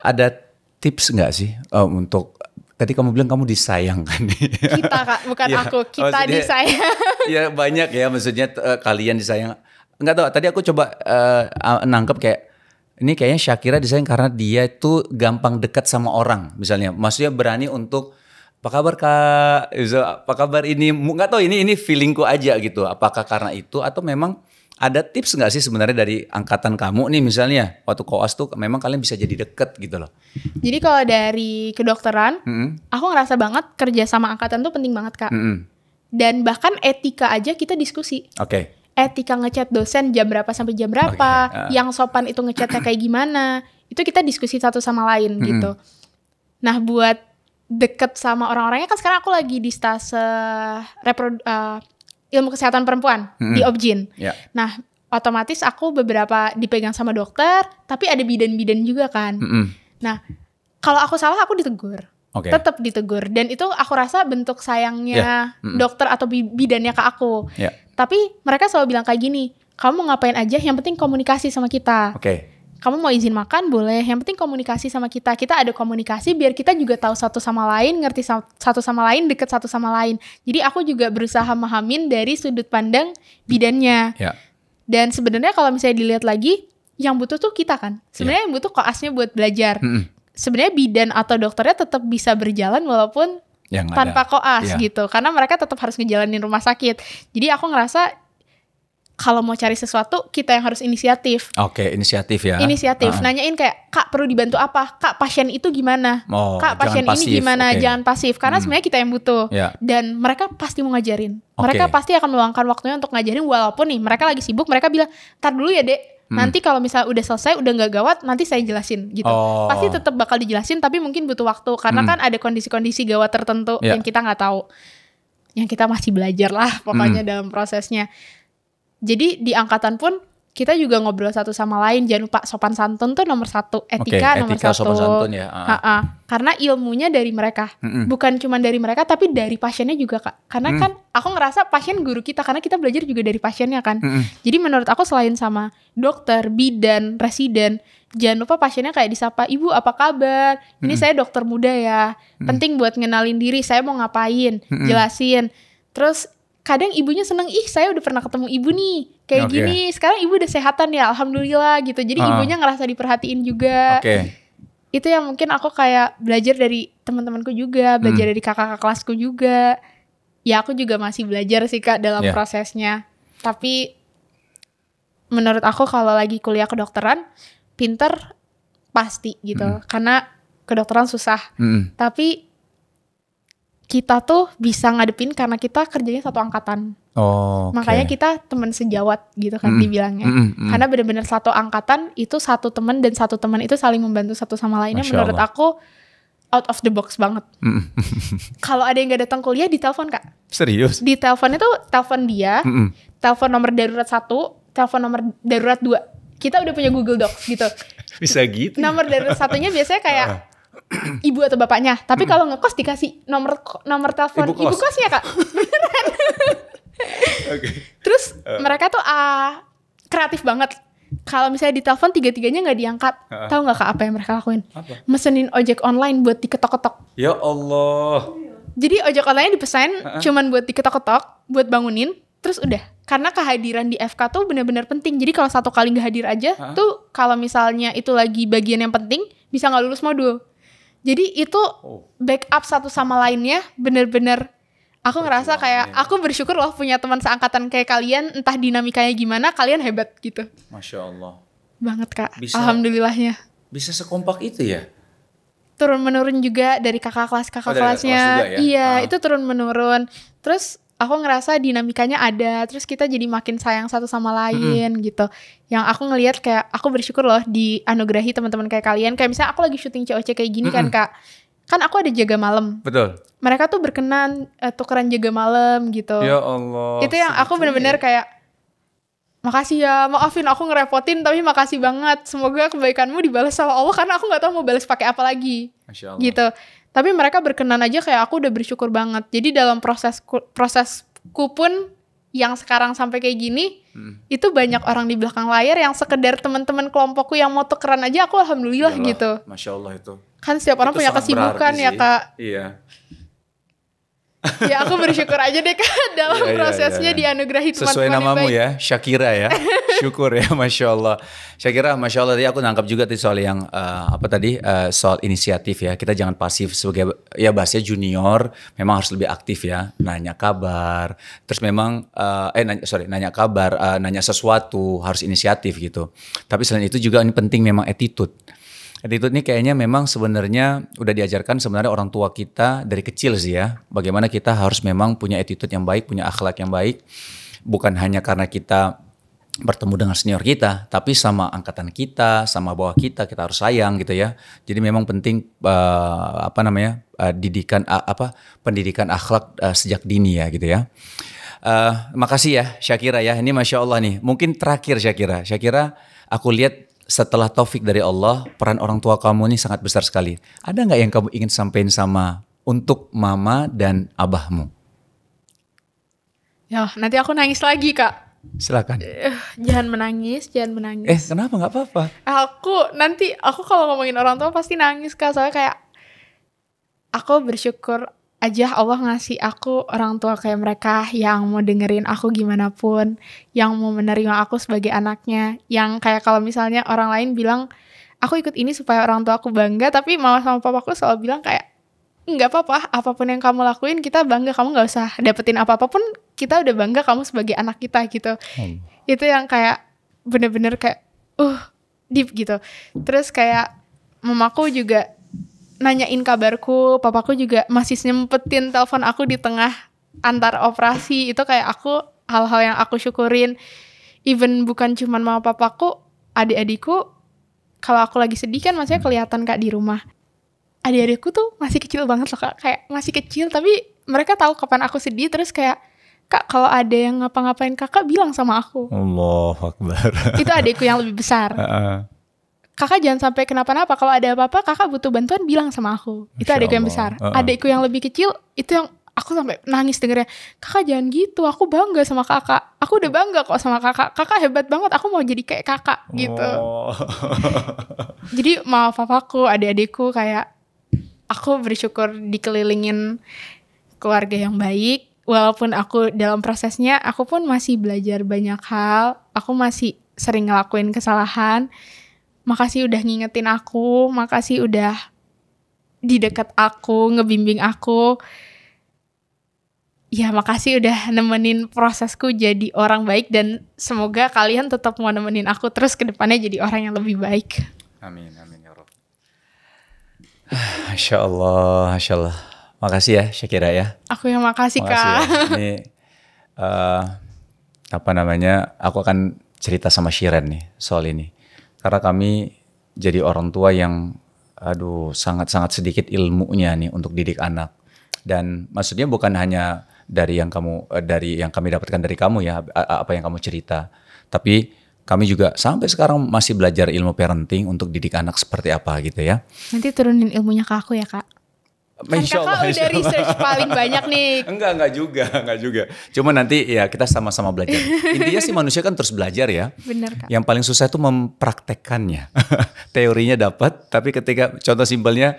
[SPEAKER 1] Ada tips nggak sih um, untuk tadi kamu bilang kamu disayang kan? Kita
[SPEAKER 2] kak, bukan ya, aku, kita disayang.
[SPEAKER 1] ya banyak ya, maksudnya uh, kalian disayang. nggak tahu. Tadi aku coba uh, nangkep kayak ini kayaknya Shakira disayang karena dia itu gampang dekat sama orang, misalnya. Maksudnya berani untuk apa kabar kak? Apa kabar ini? nggak tahu ini ini feelingku aja gitu. Apakah karena itu atau memang ada tips nggak sih sebenarnya dari angkatan kamu nih misalnya waktu koas tuh memang kalian bisa jadi deket gitu loh.
[SPEAKER 2] Jadi kalau dari kedokteran, mm -hmm. aku ngerasa banget kerja sama angkatan tuh penting banget kak. Mm -hmm. Dan bahkan etika aja kita diskusi. Oke. Okay. Etika ngechat dosen jam berapa sampai jam berapa, okay. uh. yang sopan itu ngechatnya kayak gimana, itu kita diskusi satu sama lain mm -hmm. gitu. Nah buat deket sama orang-orangnya kan sekarang aku lagi di stase reprodu... uh, ilmu kesehatan perempuan hmm. di Obgyn. Yeah. Nah, otomatis aku beberapa dipegang sama dokter, tapi ada bidan-bidan juga kan. Mm -hmm. Nah, kalau aku salah aku ditegur. Okay. Tetap ditegur dan itu aku rasa bentuk sayangnya yeah. mm -hmm. dokter atau bidannya ke aku. Yeah. Tapi mereka selalu bilang kayak gini, kamu ngapain aja yang penting komunikasi sama kita. Oke. Okay kamu mau izin makan boleh yang penting komunikasi sama kita kita ada komunikasi biar kita juga tahu satu sama lain ngerti satu sama lain deket satu sama lain jadi aku juga berusaha memahamin dari sudut pandang bidannya ya. dan sebenarnya kalau misalnya dilihat lagi yang butuh tuh kita kan sebenarnya ya. yang butuh koasnya buat belajar -hmm. sebenarnya bidan atau dokternya tetap bisa berjalan walaupun
[SPEAKER 1] yang tanpa ada. koas ya.
[SPEAKER 2] gitu karena mereka tetap harus ngejalanin rumah sakit jadi aku ngerasa kalau mau cari sesuatu kita yang harus inisiatif.
[SPEAKER 1] Oke, okay, inisiatif ya. Inisiatif. Uh. Nanyain
[SPEAKER 2] kayak Kak perlu dibantu apa? Kak pasien itu gimana? Oh, Kak pasien pasif. ini gimana? Okay. Jangan pasif karena hmm. sebenarnya kita yang butuh. Yeah. Dan mereka pasti mau ngajarin. Okay. Mereka pasti akan meluangkan waktunya untuk ngajarin walaupun nih mereka lagi sibuk, mereka bilang, "Tar dulu ya, Dek." Hmm. Nanti kalau misalnya udah selesai, udah nggak gawat, nanti saya jelasin gitu. Oh. Pasti tetap bakal dijelasin, tapi mungkin butuh waktu karena hmm. kan ada kondisi-kondisi gawat tertentu yeah. yang kita nggak tahu, yang kita masih belajar lah pokoknya hmm. dalam prosesnya. Jadi di angkatan pun kita juga ngobrol satu sama lain jangan lupa sopan santun tuh nomor satu etika, okay, nomor etika nomor satu santun ya uh. uh karena ilmunya dari mereka Mm-mm. bukan cuma dari mereka tapi dari pasiennya juga kak karena mm. kan aku ngerasa pasien guru kita karena kita belajar juga dari pasiennya kan Mm-mm. jadi menurut aku selain sama dokter bidan residen jangan lupa pasiennya kayak disapa ibu apa kabar ini Mm-mm. saya dokter muda ya Mm-mm. penting buat ngenalin diri saya mau ngapain Mm-mm. jelasin terus kadang ibunya seneng ih saya udah pernah ketemu ibu nih kayak okay. gini sekarang ibu udah sehatan ya alhamdulillah gitu jadi uh. ibunya ngerasa diperhatiin juga okay. itu yang mungkin aku kayak belajar dari teman-temanku juga belajar hmm. dari kakak-kakak kelasku juga ya aku juga masih belajar sih kak dalam yeah. prosesnya tapi menurut aku kalau lagi kuliah kedokteran pinter pasti gitu hmm. karena kedokteran susah hmm. tapi kita tuh bisa ngadepin karena kita kerjanya satu angkatan. Oh. Okay. Makanya kita teman sejawat gitu kan mm -mm. dibilangnya. Mm -mm. Karena benar-benar satu angkatan itu satu teman dan satu teman itu saling membantu satu sama lainnya Masya menurut Allah. aku out of the box banget.
[SPEAKER 1] Mm. [laughs]
[SPEAKER 2] Kalau ada yang gak datang kuliah telepon Kak. Serius? Di teleponnya tuh telepon dia, mm -mm. telepon nomor darurat satu, telepon nomor darurat dua. Kita udah punya Google Docs gitu.
[SPEAKER 1] [laughs] bisa gitu. Ya? Nomor darurat satunya biasanya kayak ah.
[SPEAKER 2] [clears throat] ibu atau bapaknya. Tapi kalau ngekos dikasih nomor nomor telepon ibu, kos. ibu kosnya kak. [laughs] Beneran. okay. Terus uh. mereka tuh uh, kreatif banget. Kalau misalnya di telepon tiga-tiganya nggak diangkat, uh. tahu nggak kak apa yang mereka lakuin? Apa? Mesenin ojek online buat diketok-ketok.
[SPEAKER 1] Ya Allah.
[SPEAKER 2] Jadi ojek online dipesan uh -uh. cuman buat diketok-ketok, buat bangunin, terus udah karena kehadiran di FK tuh benar-benar penting. Jadi kalau satu kali nggak hadir aja, uh-huh. tuh kalau misalnya itu lagi bagian yang penting, bisa nggak lulus modul. Jadi itu oh. backup satu sama lainnya bener-bener aku ngerasa kayak aku bersyukur loh punya teman seangkatan kayak kalian entah dinamikanya gimana kalian hebat gitu.
[SPEAKER 1] Masya Allah.
[SPEAKER 2] Banget kak. Bisa, Alhamdulillahnya.
[SPEAKER 1] Bisa sekompak itu ya?
[SPEAKER 2] Turun menurun juga dari kakak kelas kakak oh, kelasnya. Kelas ya? Iya ah. itu turun menurun. Terus aku ngerasa dinamikanya ada terus kita jadi makin sayang satu sama lain hmm gitu yang aku ngelihat kayak aku bersyukur loh di anugerahi teman-teman kayak kalian kayak misalnya aku lagi syuting COC kayak gini hmm kan kak kan aku ada jaga malam betul mereka tuh berkenan uh, tukeran jaga malam gitu ya
[SPEAKER 1] Allah itu yang aku
[SPEAKER 2] bener-bener kayak makasih ya maafin aku ngerepotin tapi makasih banget semoga kebaikanmu dibalas sama Allah karena aku nggak tahu mau balas pakai apa lagi Masya Allah. gitu tapi mereka berkenan aja kayak aku udah bersyukur banget jadi dalam proses prosesku pun yang sekarang sampai kayak gini hmm. itu banyak orang di belakang layar yang sekedar teman-teman kelompokku yang mau tukeran aja aku alhamdulillah Yalah, gitu
[SPEAKER 1] masya allah itu kan setiap orang itu punya kesibukan ya kak iya
[SPEAKER 2] ya aku bersyukur aja deh kak [laughs] dalam yeah, iya, iya, prosesnya yeah, yeah. dianugerahi teman-teman Sesuai namamu ya,
[SPEAKER 1] Shakira ya. [laughs] Syukur ya, Masya Allah. Shakira Masya Allah tadi aku nangkap juga tadi soal yang, uh, apa tadi, uh, soal inisiatif ya. Kita jangan pasif sebagai, ya bahasnya junior, memang harus lebih aktif ya. Nanya kabar, terus memang, uh, eh nanya, sorry, nanya kabar, uh, nanya sesuatu, harus inisiatif gitu. Tapi selain itu juga ini penting memang attitude Attitude ini kayaknya memang sebenarnya udah diajarkan sebenarnya orang tua kita dari kecil sih ya. Bagaimana kita harus memang punya attitude yang baik, punya akhlak yang baik. Bukan hanya karena kita bertemu dengan senior kita, tapi sama angkatan kita, sama bawah kita, kita harus sayang gitu ya. Jadi memang penting uh, apa namanya uh, didikan uh, apa pendidikan akhlak uh, sejak dini ya gitu ya. Uh, makasih ya Syakira ya. Ini masya Allah nih. Mungkin terakhir Syakira. Syakira, aku lihat setelah taufik dari Allah, peran orang tua kamu ini sangat besar sekali. Ada nggak yang kamu ingin sampaikan sama untuk mama dan abahmu?
[SPEAKER 2] Ya, nanti aku nangis lagi, Kak. Silakan. Uh, jangan menangis, jangan menangis. Eh,
[SPEAKER 1] kenapa nggak apa-apa?
[SPEAKER 2] Aku nanti aku kalau ngomongin orang tua pasti nangis, Kak. Soalnya kayak aku bersyukur aja Allah ngasih aku orang tua kayak mereka yang mau dengerin aku gimana pun, yang mau menerima aku sebagai anaknya, yang kayak kalau misalnya orang lain bilang aku ikut ini supaya orang tua aku bangga, tapi mama sama papaku selalu bilang kayak nggak apa-apa, apapun yang kamu lakuin kita bangga, kamu nggak usah dapetin apa-apa pun kita udah bangga kamu sebagai anak kita gitu. Hmm. Itu yang kayak bener-bener kayak uh deep gitu. Terus kayak mamaku juga nanyain kabarku, papaku juga masih nyempetin telepon aku di tengah antar operasi. Itu kayak aku hal-hal yang aku syukurin. Even bukan cuman mama papaku, adik-adikku kalau aku lagi sedih kan maksudnya kelihatan Kak di rumah. Adik-adikku tuh masih kecil banget loh Kak, kayak masih kecil tapi mereka tahu kapan aku sedih terus kayak Kak, kalau ada yang ngapa-ngapain kakak bilang sama aku.
[SPEAKER 1] Allah Akbar. Itu adikku
[SPEAKER 2] yang lebih besar. Uh [laughs] -uh kakak jangan sampai kenapa-napa kalau ada apa-apa kakak butuh bantuan bilang sama aku Insya itu adikku yang besar uh -uh. adikku yang lebih kecil itu yang aku sampai nangis dengernya kakak jangan gitu aku bangga sama kakak aku udah bangga kok sama kakak kakak hebat banget aku mau jadi kayak kakak gitu oh. [laughs] jadi maaf papaku adik-adikku kayak aku bersyukur dikelilingin keluarga yang baik walaupun aku dalam prosesnya aku pun masih belajar banyak hal aku masih sering ngelakuin kesalahan makasih udah ngingetin aku, makasih udah di dekat aku, ngebimbing aku. Ya, makasih udah nemenin prosesku jadi orang baik dan semoga kalian tetap mau nemenin aku terus ke depannya jadi orang yang lebih baik. Amin, amin ya Rob.
[SPEAKER 1] [sighs] Masya Allah, Masya Allah. Makasih ya Syakira ya.
[SPEAKER 2] Aku yang makasih, makasih ya. Kak. Ya.
[SPEAKER 1] Ini uh, apa namanya? Aku akan cerita sama Shiren nih soal ini karena kami jadi orang tua yang aduh sangat-sangat sedikit ilmunya nih untuk didik anak dan maksudnya bukan hanya dari yang kamu eh, dari yang kami dapatkan dari kamu ya apa yang kamu cerita tapi kami juga sampai sekarang masih belajar ilmu parenting untuk didik anak seperti apa gitu ya.
[SPEAKER 2] Nanti turunin ilmunya ke aku ya kak.
[SPEAKER 1] Kan Masya Allah, kakak udah research paling banyak nih. [laughs] enggak, enggak juga, enggak juga. Cuma nanti ya kita sama-sama belajar. Intinya sih manusia kan terus belajar ya. Benar kak. Yang paling susah itu mempraktekannya. [laughs] Teorinya dapat, tapi ketika contoh simpelnya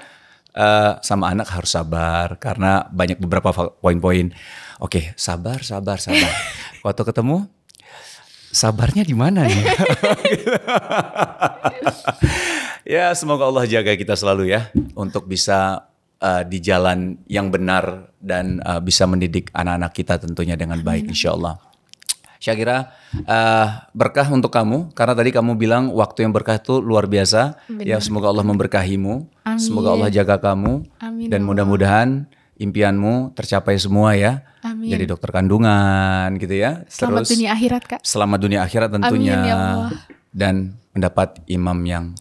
[SPEAKER 1] uh, sama anak harus sabar karena banyak beberapa poin-poin. Oke, sabar, sabar, sabar. [laughs] Waktu ketemu, sabarnya di mana nih? ya semoga Allah jaga kita selalu ya untuk bisa uh, di jalan yang benar dan uh, bisa mendidik anak-anak kita tentunya dengan baik insya Allah. Syakira, uh, eh, berkah untuk kamu karena tadi kamu bilang waktu yang berkah itu luar biasa. Benar. Ya semoga Allah memberkahimu, Amin. semoga Allah jaga kamu Amin dan ya mudah-mudahan impianmu tercapai semua ya. Amin. Jadi dokter kandungan gitu ya. Selamat dunia akhirat kak. Selamat dunia akhirat tentunya. Amin, ya Allah. Dan mendapat imam yang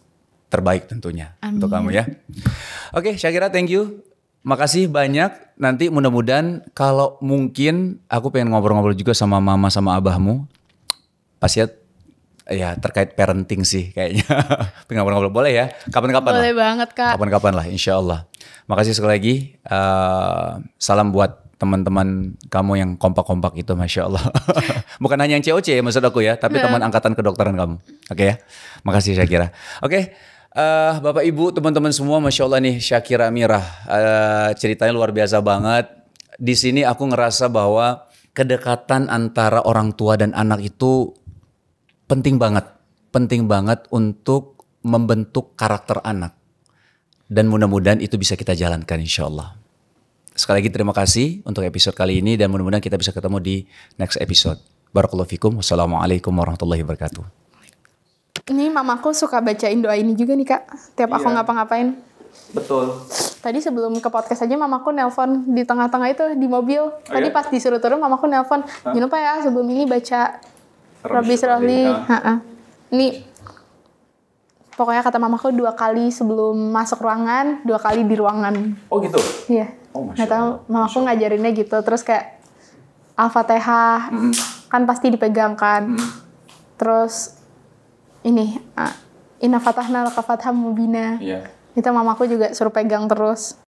[SPEAKER 1] terbaik tentunya Amin. untuk kamu ya. Oke, okay, Syakira thank you. Makasih banyak. Nanti mudah-mudahan kalau mungkin aku pengen ngobrol-ngobrol juga sama mama sama abahmu. Pasti ya, ya terkait parenting sih kayaknya. [laughs] pengen ngobrol-ngobrol boleh ya? Kapan-kapan Boleh lah. banget kak. Kapan-kapan lah insya Allah. Makasih sekali lagi. Uh, salam buat teman-teman kamu yang kompak-kompak itu Masya Allah. [laughs] Bukan hanya yang COC ya maksud aku ya. Tapi iya. teman angkatan kedokteran kamu. Oke okay, ya. Makasih Syakira. Oke. Okay. Uh, Bapak Ibu, teman-teman semua, masya Allah nih Syakira Mirah, uh, eh, ceritanya luar biasa banget. Di sini aku ngerasa bahwa kedekatan antara orang tua dan anak itu penting banget, penting banget untuk membentuk karakter anak. Dan mudah-mudahan itu bisa kita jalankan insya Allah. Sekali lagi terima kasih untuk episode kali ini dan mudah-mudahan kita bisa ketemu di next episode. Barakallahu fikum. Wassalamualaikum warahmatullahi wabarakatuh.
[SPEAKER 2] Ini mamaku suka bacain doa ini juga nih kak, tiap aku iya. ngapa-ngapain. Betul. Tadi sebelum ke podcast aja mamaku nelpon di tengah-tengah itu di mobil. Oh, Tadi oh, iya? pas disuruh turun mamaku nelpon, jangan lupa ya sebelum ini baca
[SPEAKER 1] Robi Rohli.
[SPEAKER 2] Ah. Ini pokoknya kata mamaku dua kali sebelum masuk ruangan, dua kali di ruangan. Oh gitu? Iya. Oh, tahu, mamaku ngajarinnya gitu. Terus kayak Al-Fatihah, mm -hmm. kan pasti dipegang kan. Mm -hmm. Terus ini uh, ah, Ina Fatahna Laka Fatham Mubina. Yeah. Itu mamaku juga suruh pegang terus.